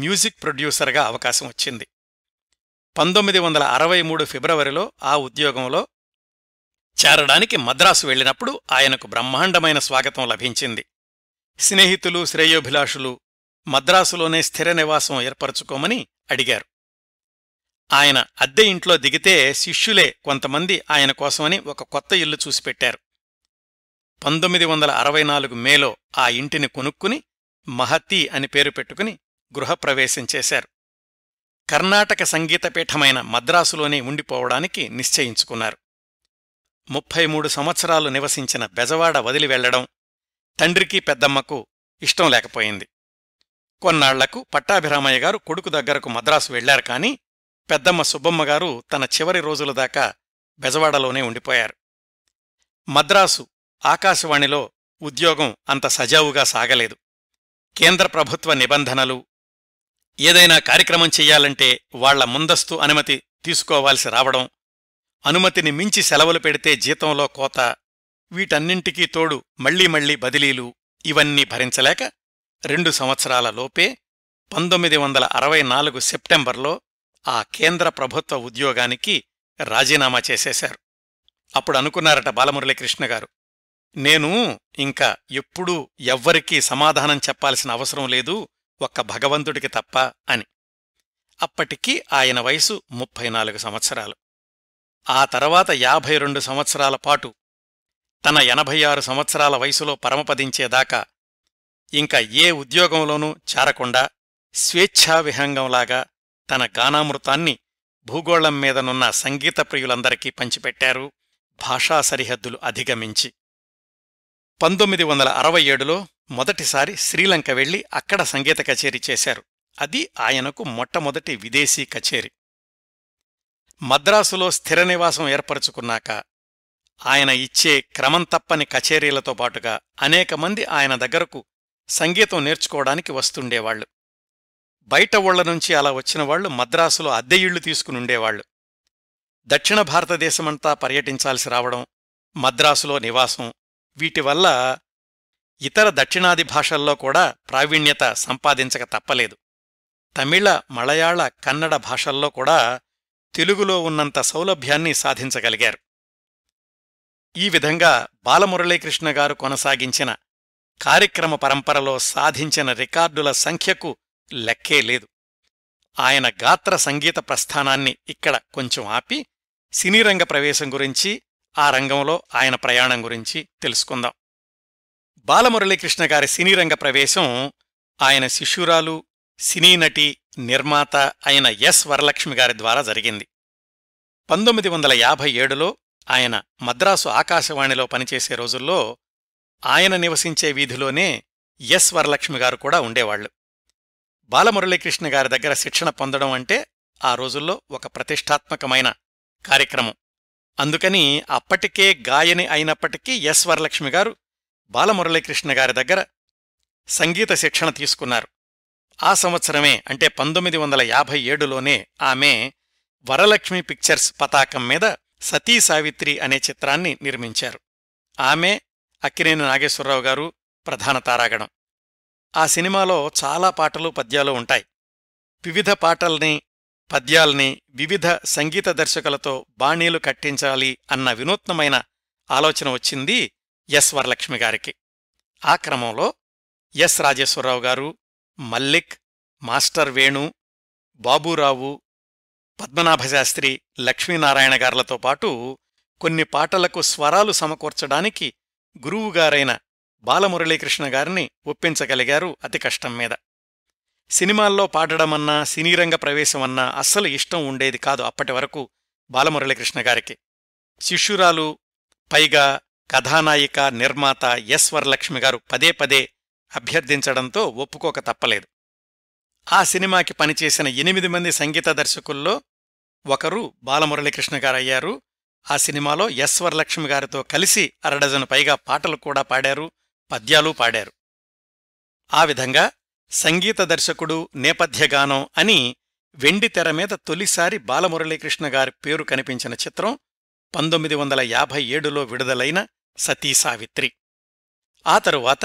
మ్యూజిక్ ప్రొడ్యూసర్గా అవకాశం వచ్చింది పంతొమ్మిది వందల అరవై మూడు ఫిబ్రవరిలో ఆ ఉద్యోగంలో చేరడానికి మద్రాసు వెళ్లినప్పుడు ఆయనకు బ్రహ్మాండమైన స్వాగతం లభించింది స్నేహితులు శ్రేయోభిలాషులు మద్రాసులోనే స్థిర నివాసం ఏర్పరచుకోమని అడిగారు ఆయన అద్దె ఇంట్లో దిగితే శిష్యులే కొంతమంది ఆయన కోసమని ఒక కొత్త ఇల్లు చూసిపెట్టారు పంతొమ్మిది వందల అరవై నాలుగు మేలో ఆ ఇంటిని కొనుక్కుని మహతీ అని పేరు పెట్టుకుని గృహప్రవేశం చేశారు కర్ణాటక సంగీతపీఠమైన మద్రాసులోనే ఉండిపోవడానికి నిశ్చయించుకున్నారు ముప్పై మూడు సంవత్సరాలు నివసించిన బెజవాడ వదిలి వెళ్లడం తండ్రికి పెద్దమ్మకు ఇష్టం లేకపోయింది కొన్నాళ్లకు పట్టాభిరామయ్య గారు కొడుకు దగ్గరకు మద్రాసు వెళ్లారు కానీ పెద్దమ్మ సుబ్బమ్మ గారు తన చివరి రోజుల దాకా బెజవాడలోనే ఉండిపోయారు మద్రాసు ఆకాశవాణిలో ఉద్యోగం అంత సజావుగా సాగలేదు కేంద్ర ప్రభుత్వ నిబంధనలు ఏదైనా కార్యక్రమం చెయ్యాలంటే వాళ్ల ముందస్తు అనుమతి తీసుకోవాల్సి రావడం అనుమతిని మించి సెలవులు పెడితే జీతంలో కోత వీటన్నింటికీ తోడు మళ్లీ మళ్లీ బదిలీలు ఇవన్నీ భరించలేక రెండు సంవత్సరాల లోపే పంతొమ్మిది వందల అరవై నాలుగు సెప్టెంబర్లో ఆ కేంద్ర ప్రభుత్వ ఉద్యోగానికి రాజీనామా చేసేశారు అప్పుడు అనుకున్నారట బాలమురళీకృష్ణ గారు నేను ఇంకా ఎప్పుడూ ఎవ్వరికీ సమాధానం చెప్పాల్సిన అవసరం లేదు ఒక్క భగవంతుడికి తప్ప అని అప్పటికి ఆయన వయసు ముప్పై నాలుగు సంవత్సరాలు ఆ తర్వాత యాభై రెండు సంవత్సరాల పాటు తన ఎనభై ఆరు సంవత్సరాల వయసులో పరమపదించేదాకా ఇంకా ఏ ఉద్యోగంలోనూ చేరకుండా స్వేచ్ఛావిహంగంలాగా తన గానామృతాన్ని భూగోళం మీదనున్న సంగీత ప్రియులందరికీ పంచిపెట్టారు భాషా సరిహద్దులు అధిగమించి పంతొమ్మిది వందల అరవై ఏడులో మొదటిసారి శ్రీలంక వెళ్లి అక్కడ సంగీత కచేరీ చేశారు అది ఆయనకు మొట్టమొదటి విదేశీ కచేరీ మద్రాసులో స్థిర నివాసం ఏర్పరచుకున్నాక ఆయన ఇచ్చే క్రమం తప్పని కచేరీలతో పాటుగా అనేక మంది ఆయన దగ్గరకు సంగీతం నేర్చుకోవడానికి వస్తుండేవాళ్లు బయట ఊళ్ళ నుంచి అలా వచ్చిన వాళ్లు మద్రాసులో అద్దె ఇళ్లు తీసుకుని ఉండేవాళ్లు దక్షిణ భారతదేశమంతా పర్యటించాల్సి రావడం మద్రాసులో నివాసం వీటివల్ల ఇతర దక్షిణాది భాషల్లో కూడా ప్రావీణ్యత సంపాదించక తప్పలేదు తమిళ మలయాళ కన్నడ భాషల్లో కూడా తెలుగులో ఉన్నంత సౌలభ్యాన్ని సాధించగలిగారు ఈ విధంగా బాలమురళీకృష్ణ గారు కొనసాగించిన కార్యక్రమ పరంపరలో సాధించిన రికార్డుల సంఖ్యకు లెక్కే లేదు ఆయన గాత్ర సంగీత ప్రస్థానాన్ని ఇక్కడ కొంచెం ఆపి సినీరంగ ప్రవేశం గురించి ఆ రంగంలో ఆయన ప్రయాణం గురించి తెలుసుకుందాం బాలమురళీకృష్ణ గారి సినీరంగ ప్రవేశం ఆయన శిష్యురాలు సినీ నటి నిర్మాత అయిన ఎస్ వరలక్ష్మి గారి ద్వారా జరిగింది పంతొమ్మిది వందల యాభై ఏడులో ఆయన మద్రాసు ఆకాశవాణిలో పనిచేసే రోజుల్లో ఆయన నివసించే వీధిలోనే ఎస్ వరలక్ష్మి గారు కూడా ఉండేవాళ్లు బాలమురళీకృష్ణ గారి దగ్గర శిక్షణ పొందడం అంటే ఆ రోజుల్లో ఒక ప్రతిష్టాత్మకమైన కార్యక్రమం అందుకని అప్పటికే గాయని అయినప్పటికీ ఎస్ వరలక్ష్మి గారు బాలమురళీకృష్ణ గారి దగ్గర సంగీత శిక్షణ తీసుకున్నారు ఆ సంవత్సరమే అంటే పంతొమ్మిది వందల యాభై ఏడులోనే ఆమె వరలక్ష్మి పిక్చర్స్ పతాకం మీద సతీ సావిత్రి అనే చిత్రాన్ని నిర్మించారు ఆమె అక్కినేని నాగేశ్వరరావు గారు ప్రధాన తారాగణం ఆ సినిమాలో చాలా పాటలు పద్యాలు ఉంటాయి వివిధ పాటల్ని పద్యాల్ని వివిధ సంగీత దర్శకులతో బాణీలు కట్టించాలి అన్న వినూత్నమైన ఆలోచన వచ్చింది ఎస్ వరలక్ష్మి గారికి ఆ క్రమంలో ఎస్ రాజేశ్వరరావు గారు మల్లిక్ మాస్టర్ వేణు బాబూరావు పద్మనాభశాస్త్రి లక్ష్మీనారాయణ గారులతో పాటు కొన్ని పాటలకు స్వరాలు సమకూర్చడానికి గురువుగారైన బాలమురళీకృష్ణ గారిని ఒప్పించగలిగారు అతి కష్టం మీద సినిమాల్లో పాడడమన్నా సినీరంగ ప్రవేశమన్నా అస్సలు ఇష్టం ఉండేది కాదు అప్పటి వరకు బాలమురళీకృష్ణ గారికి శిష్యురాలు పైగా కథానాయిక నిర్మాత ఎస్ వరలక్ష్మి గారు పదే పదే అభ్యర్థించడంతో ఒప్పుకోక తప్పలేదు ఆ సినిమాకి పనిచేసిన ఎనిమిది మంది సంగీత దర్శకుల్లో ఒకరు బాలమురళీకృష్ణ గారయ్యారు ఆ సినిమాలో ఎస్ వరలక్ష్మి గారితో కలిసి అరడజను పైగా పాటలు కూడా పాడారు పద్యాలు పాడారు ఆ విధంగా సంగీత దర్శకుడు నేపథ్యగానం అని వెండి తెర మీద తొలిసారి బాలమురళీకృష్ణ గారి పేరు కనిపించిన చిత్రం పంతొమ్మిది వందల యాభై ఏడులో విడుదలైన సతీసావిత్రి ఆ తరువాత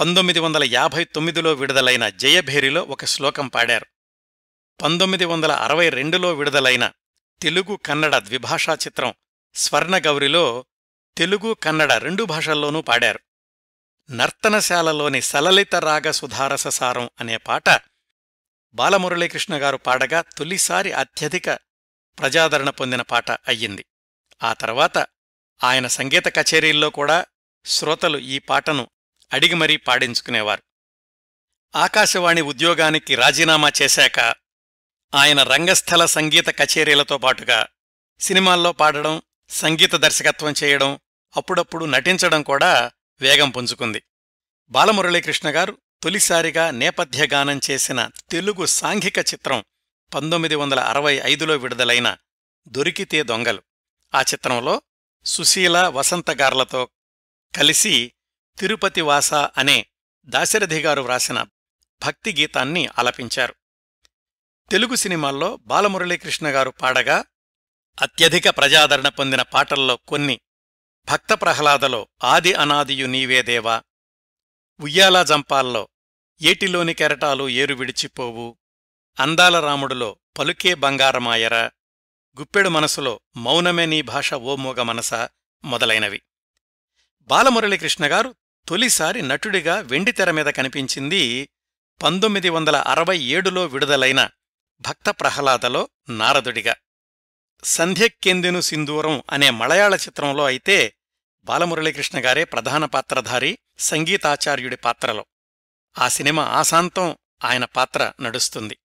పంతొమ్మిది వందల యాభై తొమ్మిదిలో విడుదలైన జయభేరిలో ఒక శ్లోకం పాడారు పంతొమ్మిది వందల అరవై రెండులో విడుదలైన తెలుగు కన్నడ ద్విభాషా చిత్రం స్వర్ణగౌరిలో తెలుగు కన్నడ రెండు భాషల్లోనూ పాడారు నర్తనశాలలోని సలలిత రాగ సుధారస సారం అనే పాట బాలమురళీకృష్ణ గారు పాడగా తొలిసారి అత్యధిక ప్రజాదరణ పొందిన పాట అయ్యింది ఆ తర్వాత ఆయన సంగీత కచేరీల్లో కూడా శ్రోతలు ఈ పాటను అడిగి మరీ పాడించుకునేవారు ఆకాశవాణి ఉద్యోగానికి రాజీనామా చేశాక ఆయన రంగస్థల సంగీత కచేరీలతో పాటుగా సినిమాల్లో పాడడం సంగీత దర్శకత్వం చేయడం అప్పుడప్పుడు నటించడం కూడా వేగం పుంజుకుంది బాలమురళీకృష్ణగారు తొలిసారిగా నేపథ్యగానం చేసిన తెలుగు సాంఘిక చిత్రం పంతొమ్మిది వందల అరవై ఐదులో విడుదలైన దొరికితే దొంగలు ఆ చిత్రంలో సుశీల వసంతగార్లతో కలిసి తిరుపతి వాస అనే దాశరథిగారు వ్రాసిన భక్తి గీతాన్ని ఆలపించారు తెలుగు సినిమాల్లో బాలమురళీకృష్ణగారు పాడగా అత్యధిక ప్రజాదరణ పొందిన పాటల్లో కొన్ని భక్త ప్రహ్లాదలో ఆది అనాదియు నీవేదేవా ఉయ్యాలా జంపాల్లో ఏటిలోని కెరటాలు ఏరు విడిచిపోవు అందాల రాముడులో పలుకే బంగారమాయర గుప్పెడు మనసులో మౌనమే నీ భాష ఓ మోగ మనస మొదలైనవి బాలమురళీకృష్ణగారు తొలిసారి నటుడిగా వెండితెర మీద కనిపించింది పంతొమ్మిది వందల అరవై ఏడులో విడుదలైన భక్త ప్రహ్లాదలో నారదుడిగా సంధ్యక్కెందెను సింధూరం అనే మలయాళ చిత్రంలో అయితే బాలమురళీకృష్ణ గారే ప్రధాన పాత్రధారి సంగీతాచార్యుడి పాత్రలో ఆ సినిమా ఆశాంతం ఆయన పాత్ర నడుస్తుంది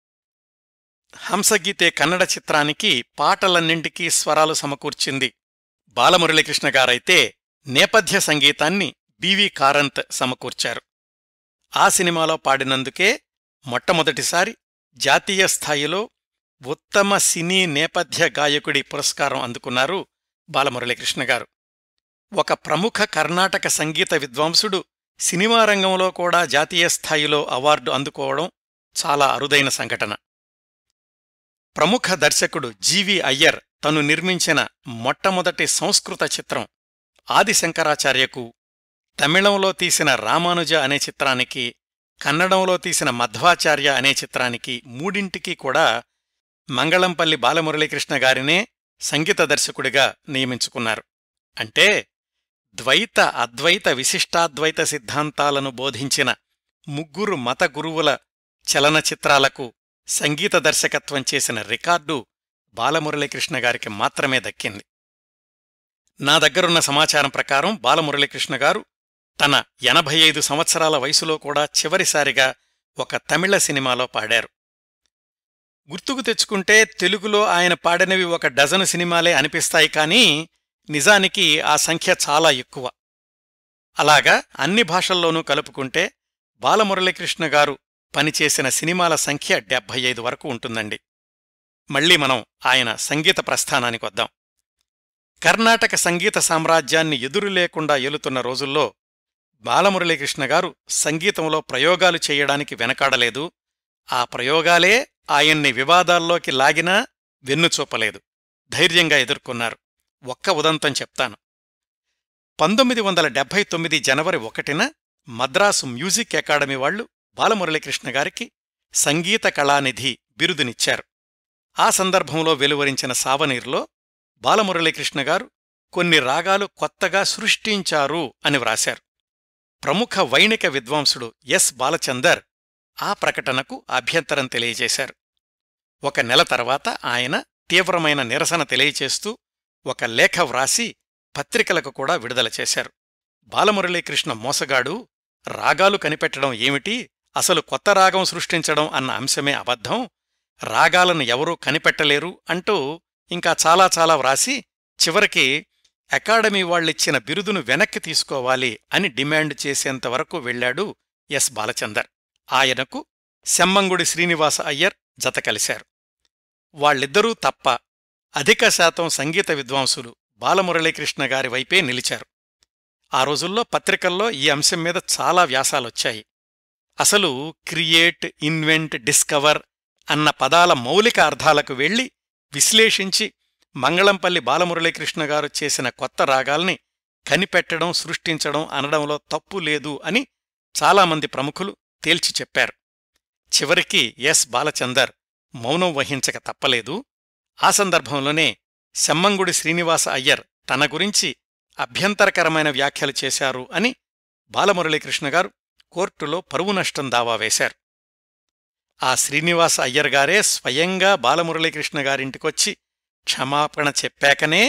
హంసగీతే కన్నడ చిత్రానికి పాటలన్నింటికీ స్వరాలు సమకూర్చింది బాలమురళీకృష్ణ గారైతే నేపథ్య సంగీతాన్ని బివి కారంత్ సమకూర్చారు ఆ సినిమాలో పాడినందుకే మొట్టమొదటిసారి జాతీయ స్థాయిలో ఉత్తమ సినీ నేపథ్య గాయకుడి పురస్కారం అందుకున్నారు బాలమురళీకృష్ణ గారు ఒక ప్రముఖ కర్ణాటక సంగీత విద్వాంసుడు సినిమా రంగంలో కూడా జాతీయ స్థాయిలో అవార్డు అందుకోవడం చాలా అరుదైన సంఘటన ప్రముఖ దర్శకుడు జీవి అయ్యర్ తను నిర్మించిన మొట్టమొదటి సంస్కృత చిత్రం ఆదిశంకరాచార్యకు తమిళంలో తీసిన రామానుజ అనే చిత్రానికి కన్నడంలో తీసిన మధ్వాచార్య అనే చిత్రానికి మూడింటికి కూడా మంగళంపల్లి బాలమురళీకృష్ణ గారినే సంగీత దర్శకుడిగా నియమించుకున్నారు అంటే ద్వైత అద్వైత విశిష్టాద్వైత సిద్ధాంతాలను బోధించిన ముగ్గురు మత గురువుల చలనచిత్రాలకు సంగీత దర్శకత్వం చేసిన రికార్డు బాలమురళీకృష్ణ గారికి మాత్రమే దక్కింది నా దగ్గరున్న సమాచారం ప్రకారం బాలమురళీకృష్ణ గారు తన ఎనభై ఐదు సంవత్సరాల వయసులో కూడా చివరిసారిగా ఒక తమిళ సినిమాలో పాడారు గుర్తుకు తెచ్చుకుంటే తెలుగులో ఆయన పాడినవి ఒక డజను సినిమాలే అనిపిస్తాయి కానీ నిజానికి ఆ సంఖ్య చాలా ఎక్కువ అలాగా అన్ని భాషల్లోనూ కలుపుకుంటే బాలమురళీకృష్ణ గారు పనిచేసిన సినిమాల సంఖ్య డెబ్భై ఐదు వరకు ఉంటుందండి మళ్లీ మనం ఆయన సంగీత ప్రస్థానానికి వద్దాం కర్ణాటక సంగీత సామ్రాజ్యాన్ని ఎదురు లేకుండా ఏలుతున్న రోజుల్లో బాలమురళీకృష్ణ గారు సంగీతంలో ప్రయోగాలు చేయడానికి వెనకాడలేదు ఆ ప్రయోగాలే ఆయన్ని వివాదాల్లోకి లాగినా వెన్నుచూపలేదు ధైర్యంగా ఎదుర్కొన్నారు ఒక్క ఉదంతం చెప్తాను పంతొమ్మిది వందల డెబ్బై తొమ్మిది జనవరి ఒకటిన మద్రాసు మ్యూజిక్ అకాడమీ వాళ్లు బాలమురళీకృష్ణ గారికి సంగీత కళానిధి బిరుదునిచ్చారు ఆ సందర్భంలో వెలువరించిన సావనీర్లో బాలమురళీకృష్ణ గారు కొన్ని రాగాలు కొత్తగా సృష్టించారు అని వ్రాశారు ప్రముఖ వైణిక విద్వాంసుడు ఎస్ బాలచందర్ ఆ ప్రకటనకు అభ్యంతరం తెలియజేశారు ఒక నెల తర్వాత ఆయన తీవ్రమైన నిరసన తెలియచేస్తూ ఒక లేఖ వ్రాసి పత్రికలకు కూడా విడుదల చేశారు బాలమురళీకృష్ణ మోసగాడు రాగాలు కనిపెట్టడం ఏమిటి అసలు కొత్త రాగం సృష్టించడం అన్న అంశమే అబద్ధం రాగాలను ఎవరూ కనిపెట్టలేరు అంటూ ఇంకా చాలా చాలా వ్రాసి చివరికి అకాడమీ వాళ్ళిచ్చిన బిరుదును వెనక్కి తీసుకోవాలి అని డిమాండ్ చేసేంతవరకు వెళ్లాడు ఎస్ బాలచందర్ ఆయనకు శమ్మంగుడి శ్రీనివాస అయ్యర్ జత కలిశారు వాళ్ళిద్దరూ తప్ప అధిక శాతం సంగీత విద్వాంసులు బాలమురళీకృష్ణ గారి వైపే నిలిచారు ఆ రోజుల్లో పత్రికల్లో ఈ అంశం మీద చాలా వ్యాసాలొచ్చాయి అసలు క్రియేట్ ఇన్వెంట్ డిస్కవర్ అన్న పదాల మౌలిక అర్థాలకు వెళ్ళి విశ్లేషించి మంగళంపల్లి బాలమురళీకృష్ణ గారు చేసిన కొత్త రాగాల్ని కనిపెట్టడం సృష్టించడం అనడంలో తప్పు లేదు అని చాలామంది ప్రముఖులు తేల్చి చెప్పారు చివరికి ఎస్ బాలచందర్ మౌనం వహించక తప్పలేదు ఆ సందర్భంలోనే శమ్మంగుడి శ్రీనివాస అయ్యర్ తన గురించి అభ్యంతరకరమైన వ్యాఖ్యలు చేశారు అని బాలమురళీకృష్ణగారు కోర్టులో పరువు నష్టం దావా వేశారు ఆ శ్రీనివాస అయ్యర్ గారే స్వయంగా బాలమురళీకృష్ణ గారింటికొచ్చి క్షమాపణ చెప్పాకనే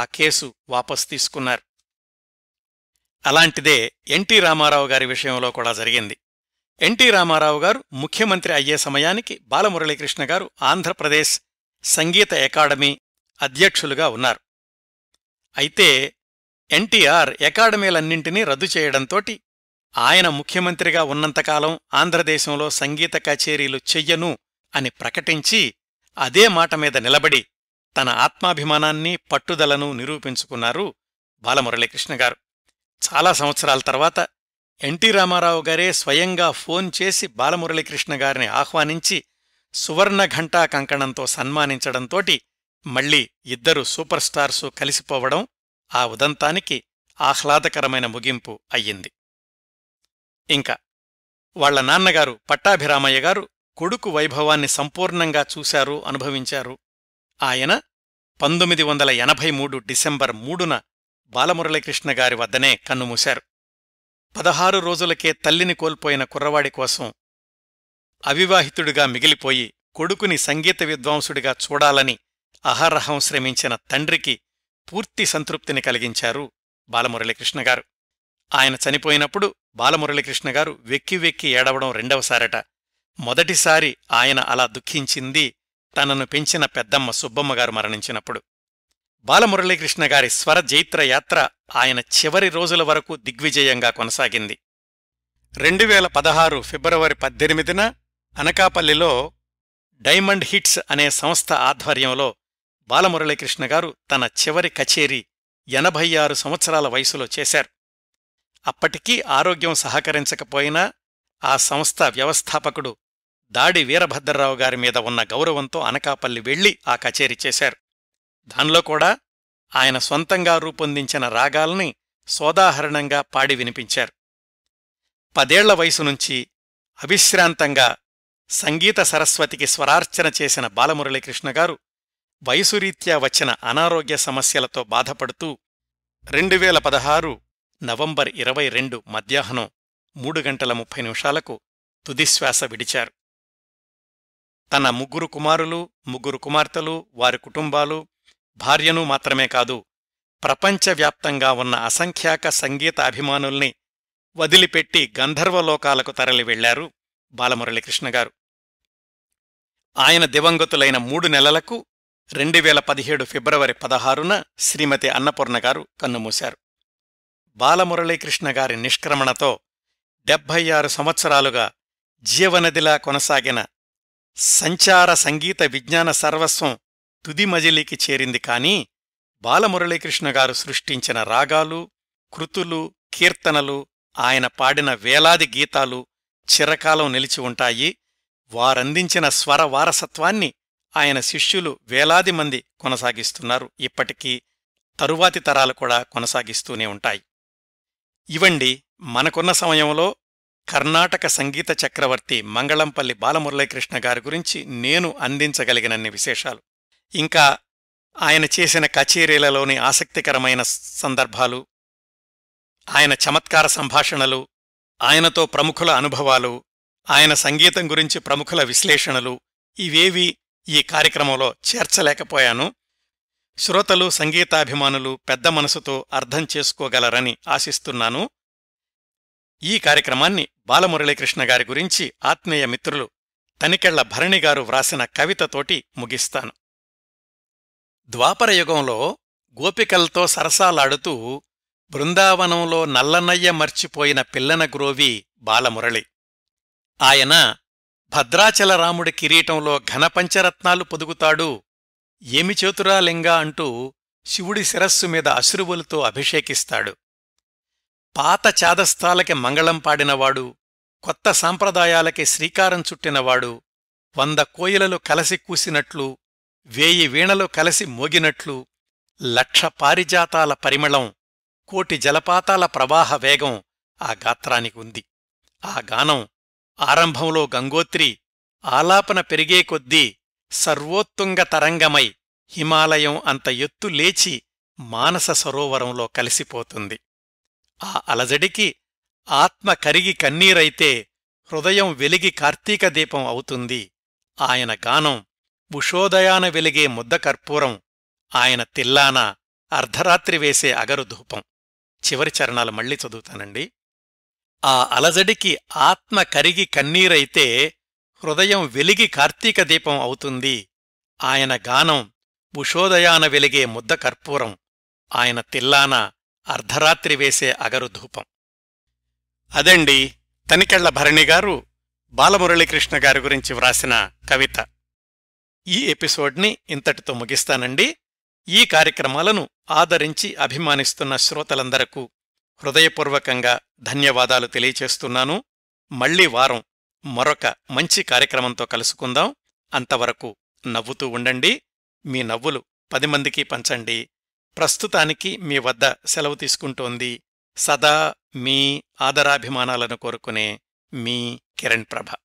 ఆ కేసు వాపస్ తీసుకున్నారు అలాంటిదే ఎన్టీ రామారావు గారి విషయంలో కూడా జరిగింది ఎన్టీ రామారావు గారు ముఖ్యమంత్రి అయ్యే సమయానికి బాలమురళీకృష్ణ గారు ఆంధ్రప్రదేశ్ సంగీత అకాడమీ అధ్యక్షులుగా ఉన్నారు అయితే ఎన్టీఆర్ అకాడమీలన్నింటినీ రద్దు చేయడంతోటి ఆయన ముఖ్యమంత్రిగా ఉన్నంతకాలం ఆంధ్రదేశంలో సంగీత కచేరీలు చెయ్యను అని ప్రకటించి అదే మాట మీద నిలబడి తన ఆత్మాభిమానాన్ని పట్టుదలను నిరూపించుకున్నారు బాలమురళీకృష్ణ గారు చాలా సంవత్సరాల తర్వాత ఎన్టీ రామారావు గారే స్వయంగా ఫోన్ చేసి బాలమురళీకృష్ణ గారిని ఆహ్వానించి సువర్ణఘంటా కంకణంతో సన్మానించడంతోటి మళ్లీ ఇద్దరు సూపర్ స్టార్సు కలిసిపోవడం ఆ ఉదంతానికి ఆహ్లాదకరమైన ముగింపు అయ్యింది ఇంకా వాళ్ల నాన్నగారు పట్టాభిరామయ్య గారు కొడుకు వైభవాన్ని సంపూర్ణంగా చూశారు అనుభవించారు ఆయన పంతొమ్మిది వందల ఎనభై మూడు డిసెంబర్ మూడున బాలమురళీకృష్ణ గారి వద్దనే కన్నుమూశారు పదహారు రోజులకే తల్లిని కోల్పోయిన కుర్రవాడి కోసం అవివాహితుడిగా మిగిలిపోయి కొడుకుని సంగీత విద్వాంసుడిగా చూడాలని అహర్హం శ్రమించిన తండ్రికి పూర్తి సంతృప్తిని కలిగించారు బాలమురళీకృష్ణగారు ఆయన చనిపోయినప్పుడు బాలమురళీకృష్ణగారు వెక్కి వెక్కి ఏడవడం రెండవసారట మొదటిసారి ఆయన అలా దుఃఖించింది తనను పెంచిన పెద్దమ్మ సుబ్బమ్మగారు మరణించినప్పుడు బాలమురళీకృష్ణ గారి స్వర జైత్ర యాత్ర ఆయన చివరి రోజుల వరకు దిగ్విజయంగా కొనసాగింది రెండు వేల పదహారు ఫిబ్రవరి పద్దెనిమిదిన అనకాపల్లిలో డైమండ్ హిట్స్ అనే సంస్థ ఆధ్వర్యంలో బాలమురళీకృష్ణ గారు తన చివరి కచేరీ ఎనభై ఆరు సంవత్సరాల వయసులో చేశారు అప్పటికీ ఆరోగ్యం సహకరించకపోయినా ఆ సంస్థ వ్యవస్థాపకుడు దాడి వీరభద్రరావు గారి మీద ఉన్న గౌరవంతో అనకాపల్లి వెళ్లి ఆ కచేరీ చేశారు దానిలో కూడా ఆయన సొంతంగా రూపొందించిన రాగాల్ని సోదాహరణంగా పాడి వినిపించారు పదేళ్ల వయసు నుంచి అవిశ్రాంతంగా సంగీత సరస్వతికి స్వరార్చన చేసిన బాలమురళీకృష్ణగారు వయసురీత్యా వచ్చిన అనారోగ్య సమస్యలతో బాధపడుతూ రెండు వేల పదహారు నవంబర్ ఇరవై రెండు మధ్యాహ్నం మూడు గంటల ముప్పై నిమిషాలకు తుదిశ్వాస విడిచారు తన ముగ్గురు కుమారులు ముగ్గురు కుమార్తెలు వారి కుటుంబాలు భార్యను మాత్రమే కాదు ప్రపంచవ్యాప్తంగా ఉన్న అసంఖ్యాక సంగీత అభిమానుల్ని వదిలిపెట్టి గంధర్వలోకాలకు తరలి వెళ్లారు బాలమురళీకృష్ణగారు ఆయన దివంగతులైన మూడు నెలలకు రెండు వేల పదిహేడు ఫిబ్రవరి పదహారున శ్రీమతి అన్నపూర్ణగారు కన్నుమూశారు బాలమురళీకృష్ణగారి నిష్క్రమణతో డెబ్భై ఆరు సంవత్సరాలుగా జీవనదిలా కొనసాగిన సంచార సంగీత విజ్ఞాన సర్వస్వం తుది మజిలీకి చేరింది కానీ బాలమురళీకృష్ణ గారు సృష్టించిన రాగాలు కృతులు కీర్తనలు ఆయన పాడిన వేలాది గీతాలు చిరకాలం నిలిచి ఉంటాయి వారందించిన స్వర వారసత్వాన్ని ఆయన శిష్యులు వేలాది మంది కొనసాగిస్తున్నారు ఇప్పటికీ తరువాతి తరాలు కూడా కొనసాగిస్తూనే ఉంటాయి ఇవండి మనకున్న సమయంలో కర్ణాటక సంగీత చక్రవర్తి మంగళంపల్లి బాలమురళీకృష్ణ గారి గురించి నేను అందించగలిగినన్ని విశేషాలు ఇంకా ఆయన చేసిన కచేరీలలోని ఆసక్తికరమైన సందర్భాలు ఆయన చమత్కార సంభాషణలు ఆయనతో ప్రముఖుల అనుభవాలు ఆయన సంగీతం గురించి ప్రముఖుల విశ్లేషణలు ఇవేవీ ఈ కార్యక్రమంలో చేర్చలేకపోయాను శ్రోతలు సంగీతాభిమానులు పెద్ద మనసుతో అర్థం చేసుకోగలరని ఆశిస్తున్నాను ఈ కార్యక్రమాన్ని బాలమురళీకృష్ణ గారి గురించి ఆత్మీయ మిత్రులు తనికెళ్ల భరణిగారు వ్రాసిన కవితతోటి ముగిస్తాను ద్వాపరయుగంలో గోపికలతో సరసాలాడుతూ బృందావనంలో నల్లనయ్య మర్చిపోయిన పిల్లన గ్రోవి బాలమురళి ఆయన భద్రాచలరాముడి కిరీటంలో ఘనపంచరత్నాలు పొదుగుతాడు ఏమి చేతురాలింగా అంటూ శివుడి శిరస్సు మీద అశ్రువులతో అభిషేకిస్తాడు పాత చాదస్థాలకి మంగళం పాడినవాడు కొత్త సాంప్రదాయాలకి శ్రీకారం చుట్టినవాడు వంద కోయిలలు కలసి కూసినట్లు వేయి వీణలు కలిసి మోగినట్లు లక్ష పారిజాతాల పరిమళం కోటి జలపాతాల ప్రవాహ వేగం ఆ గాత్రానికి ఉంది ఆ గానం ఆరంభంలో గంగోత్రి ఆలాపన పెరిగే కొద్దీ సర్వోత్తుంగ తరంగమై హిమాలయం అంత ఎత్తు లేచి మానస సరోవరంలో కలిసిపోతుంది ఆ అలజడికి ఆత్మ కరిగి కన్నీరైతే హృదయం వెలిగి కార్తీక దీపం అవుతుంది ఆయన గానం ఉషోదయాన వెలిగే ముద్ద కర్పూరం ఆయన తిల్లాన అర్ధరాత్రి వేసే అగరుధూపం చివరి చరణాలు మళ్లీ చదువుతానండి ఆ అలజడికి ఆత్మ కరిగి కన్నీరైతే హృదయం వెలిగి కార్తీక దీపం అవుతుంది ఆయన గానం ఉషోదయాన వెలిగే ముద్ద కర్పూరం ఆయన తిల్లాన అర్ధరాత్రి వేసే అగరుధూపం అదండి తనికెళ్ల భరణిగారు బాలమురళీకృష్ణ గారి గురించి వ్రాసిన కవిత ఈ ఎపిసోడ్ని ఇంతటితో ముగిస్తానండి ఈ కార్యక్రమాలను ఆదరించి అభిమానిస్తున్న శ్రోతలందరకు హృదయపూర్వకంగా ధన్యవాదాలు తెలియచేస్తున్నాను మళ్లీ వారం మరొక మంచి కార్యక్రమంతో కలుసుకుందాం అంతవరకు నవ్వుతూ ఉండండి మీ నవ్వులు పది మందికి పంచండి ప్రస్తుతానికి మీ వద్ద సెలవు తీసుకుంటోంది సదా మీ ఆదరాభిమానాలను కోరుకునే మీ కిరణ్ ప్రభ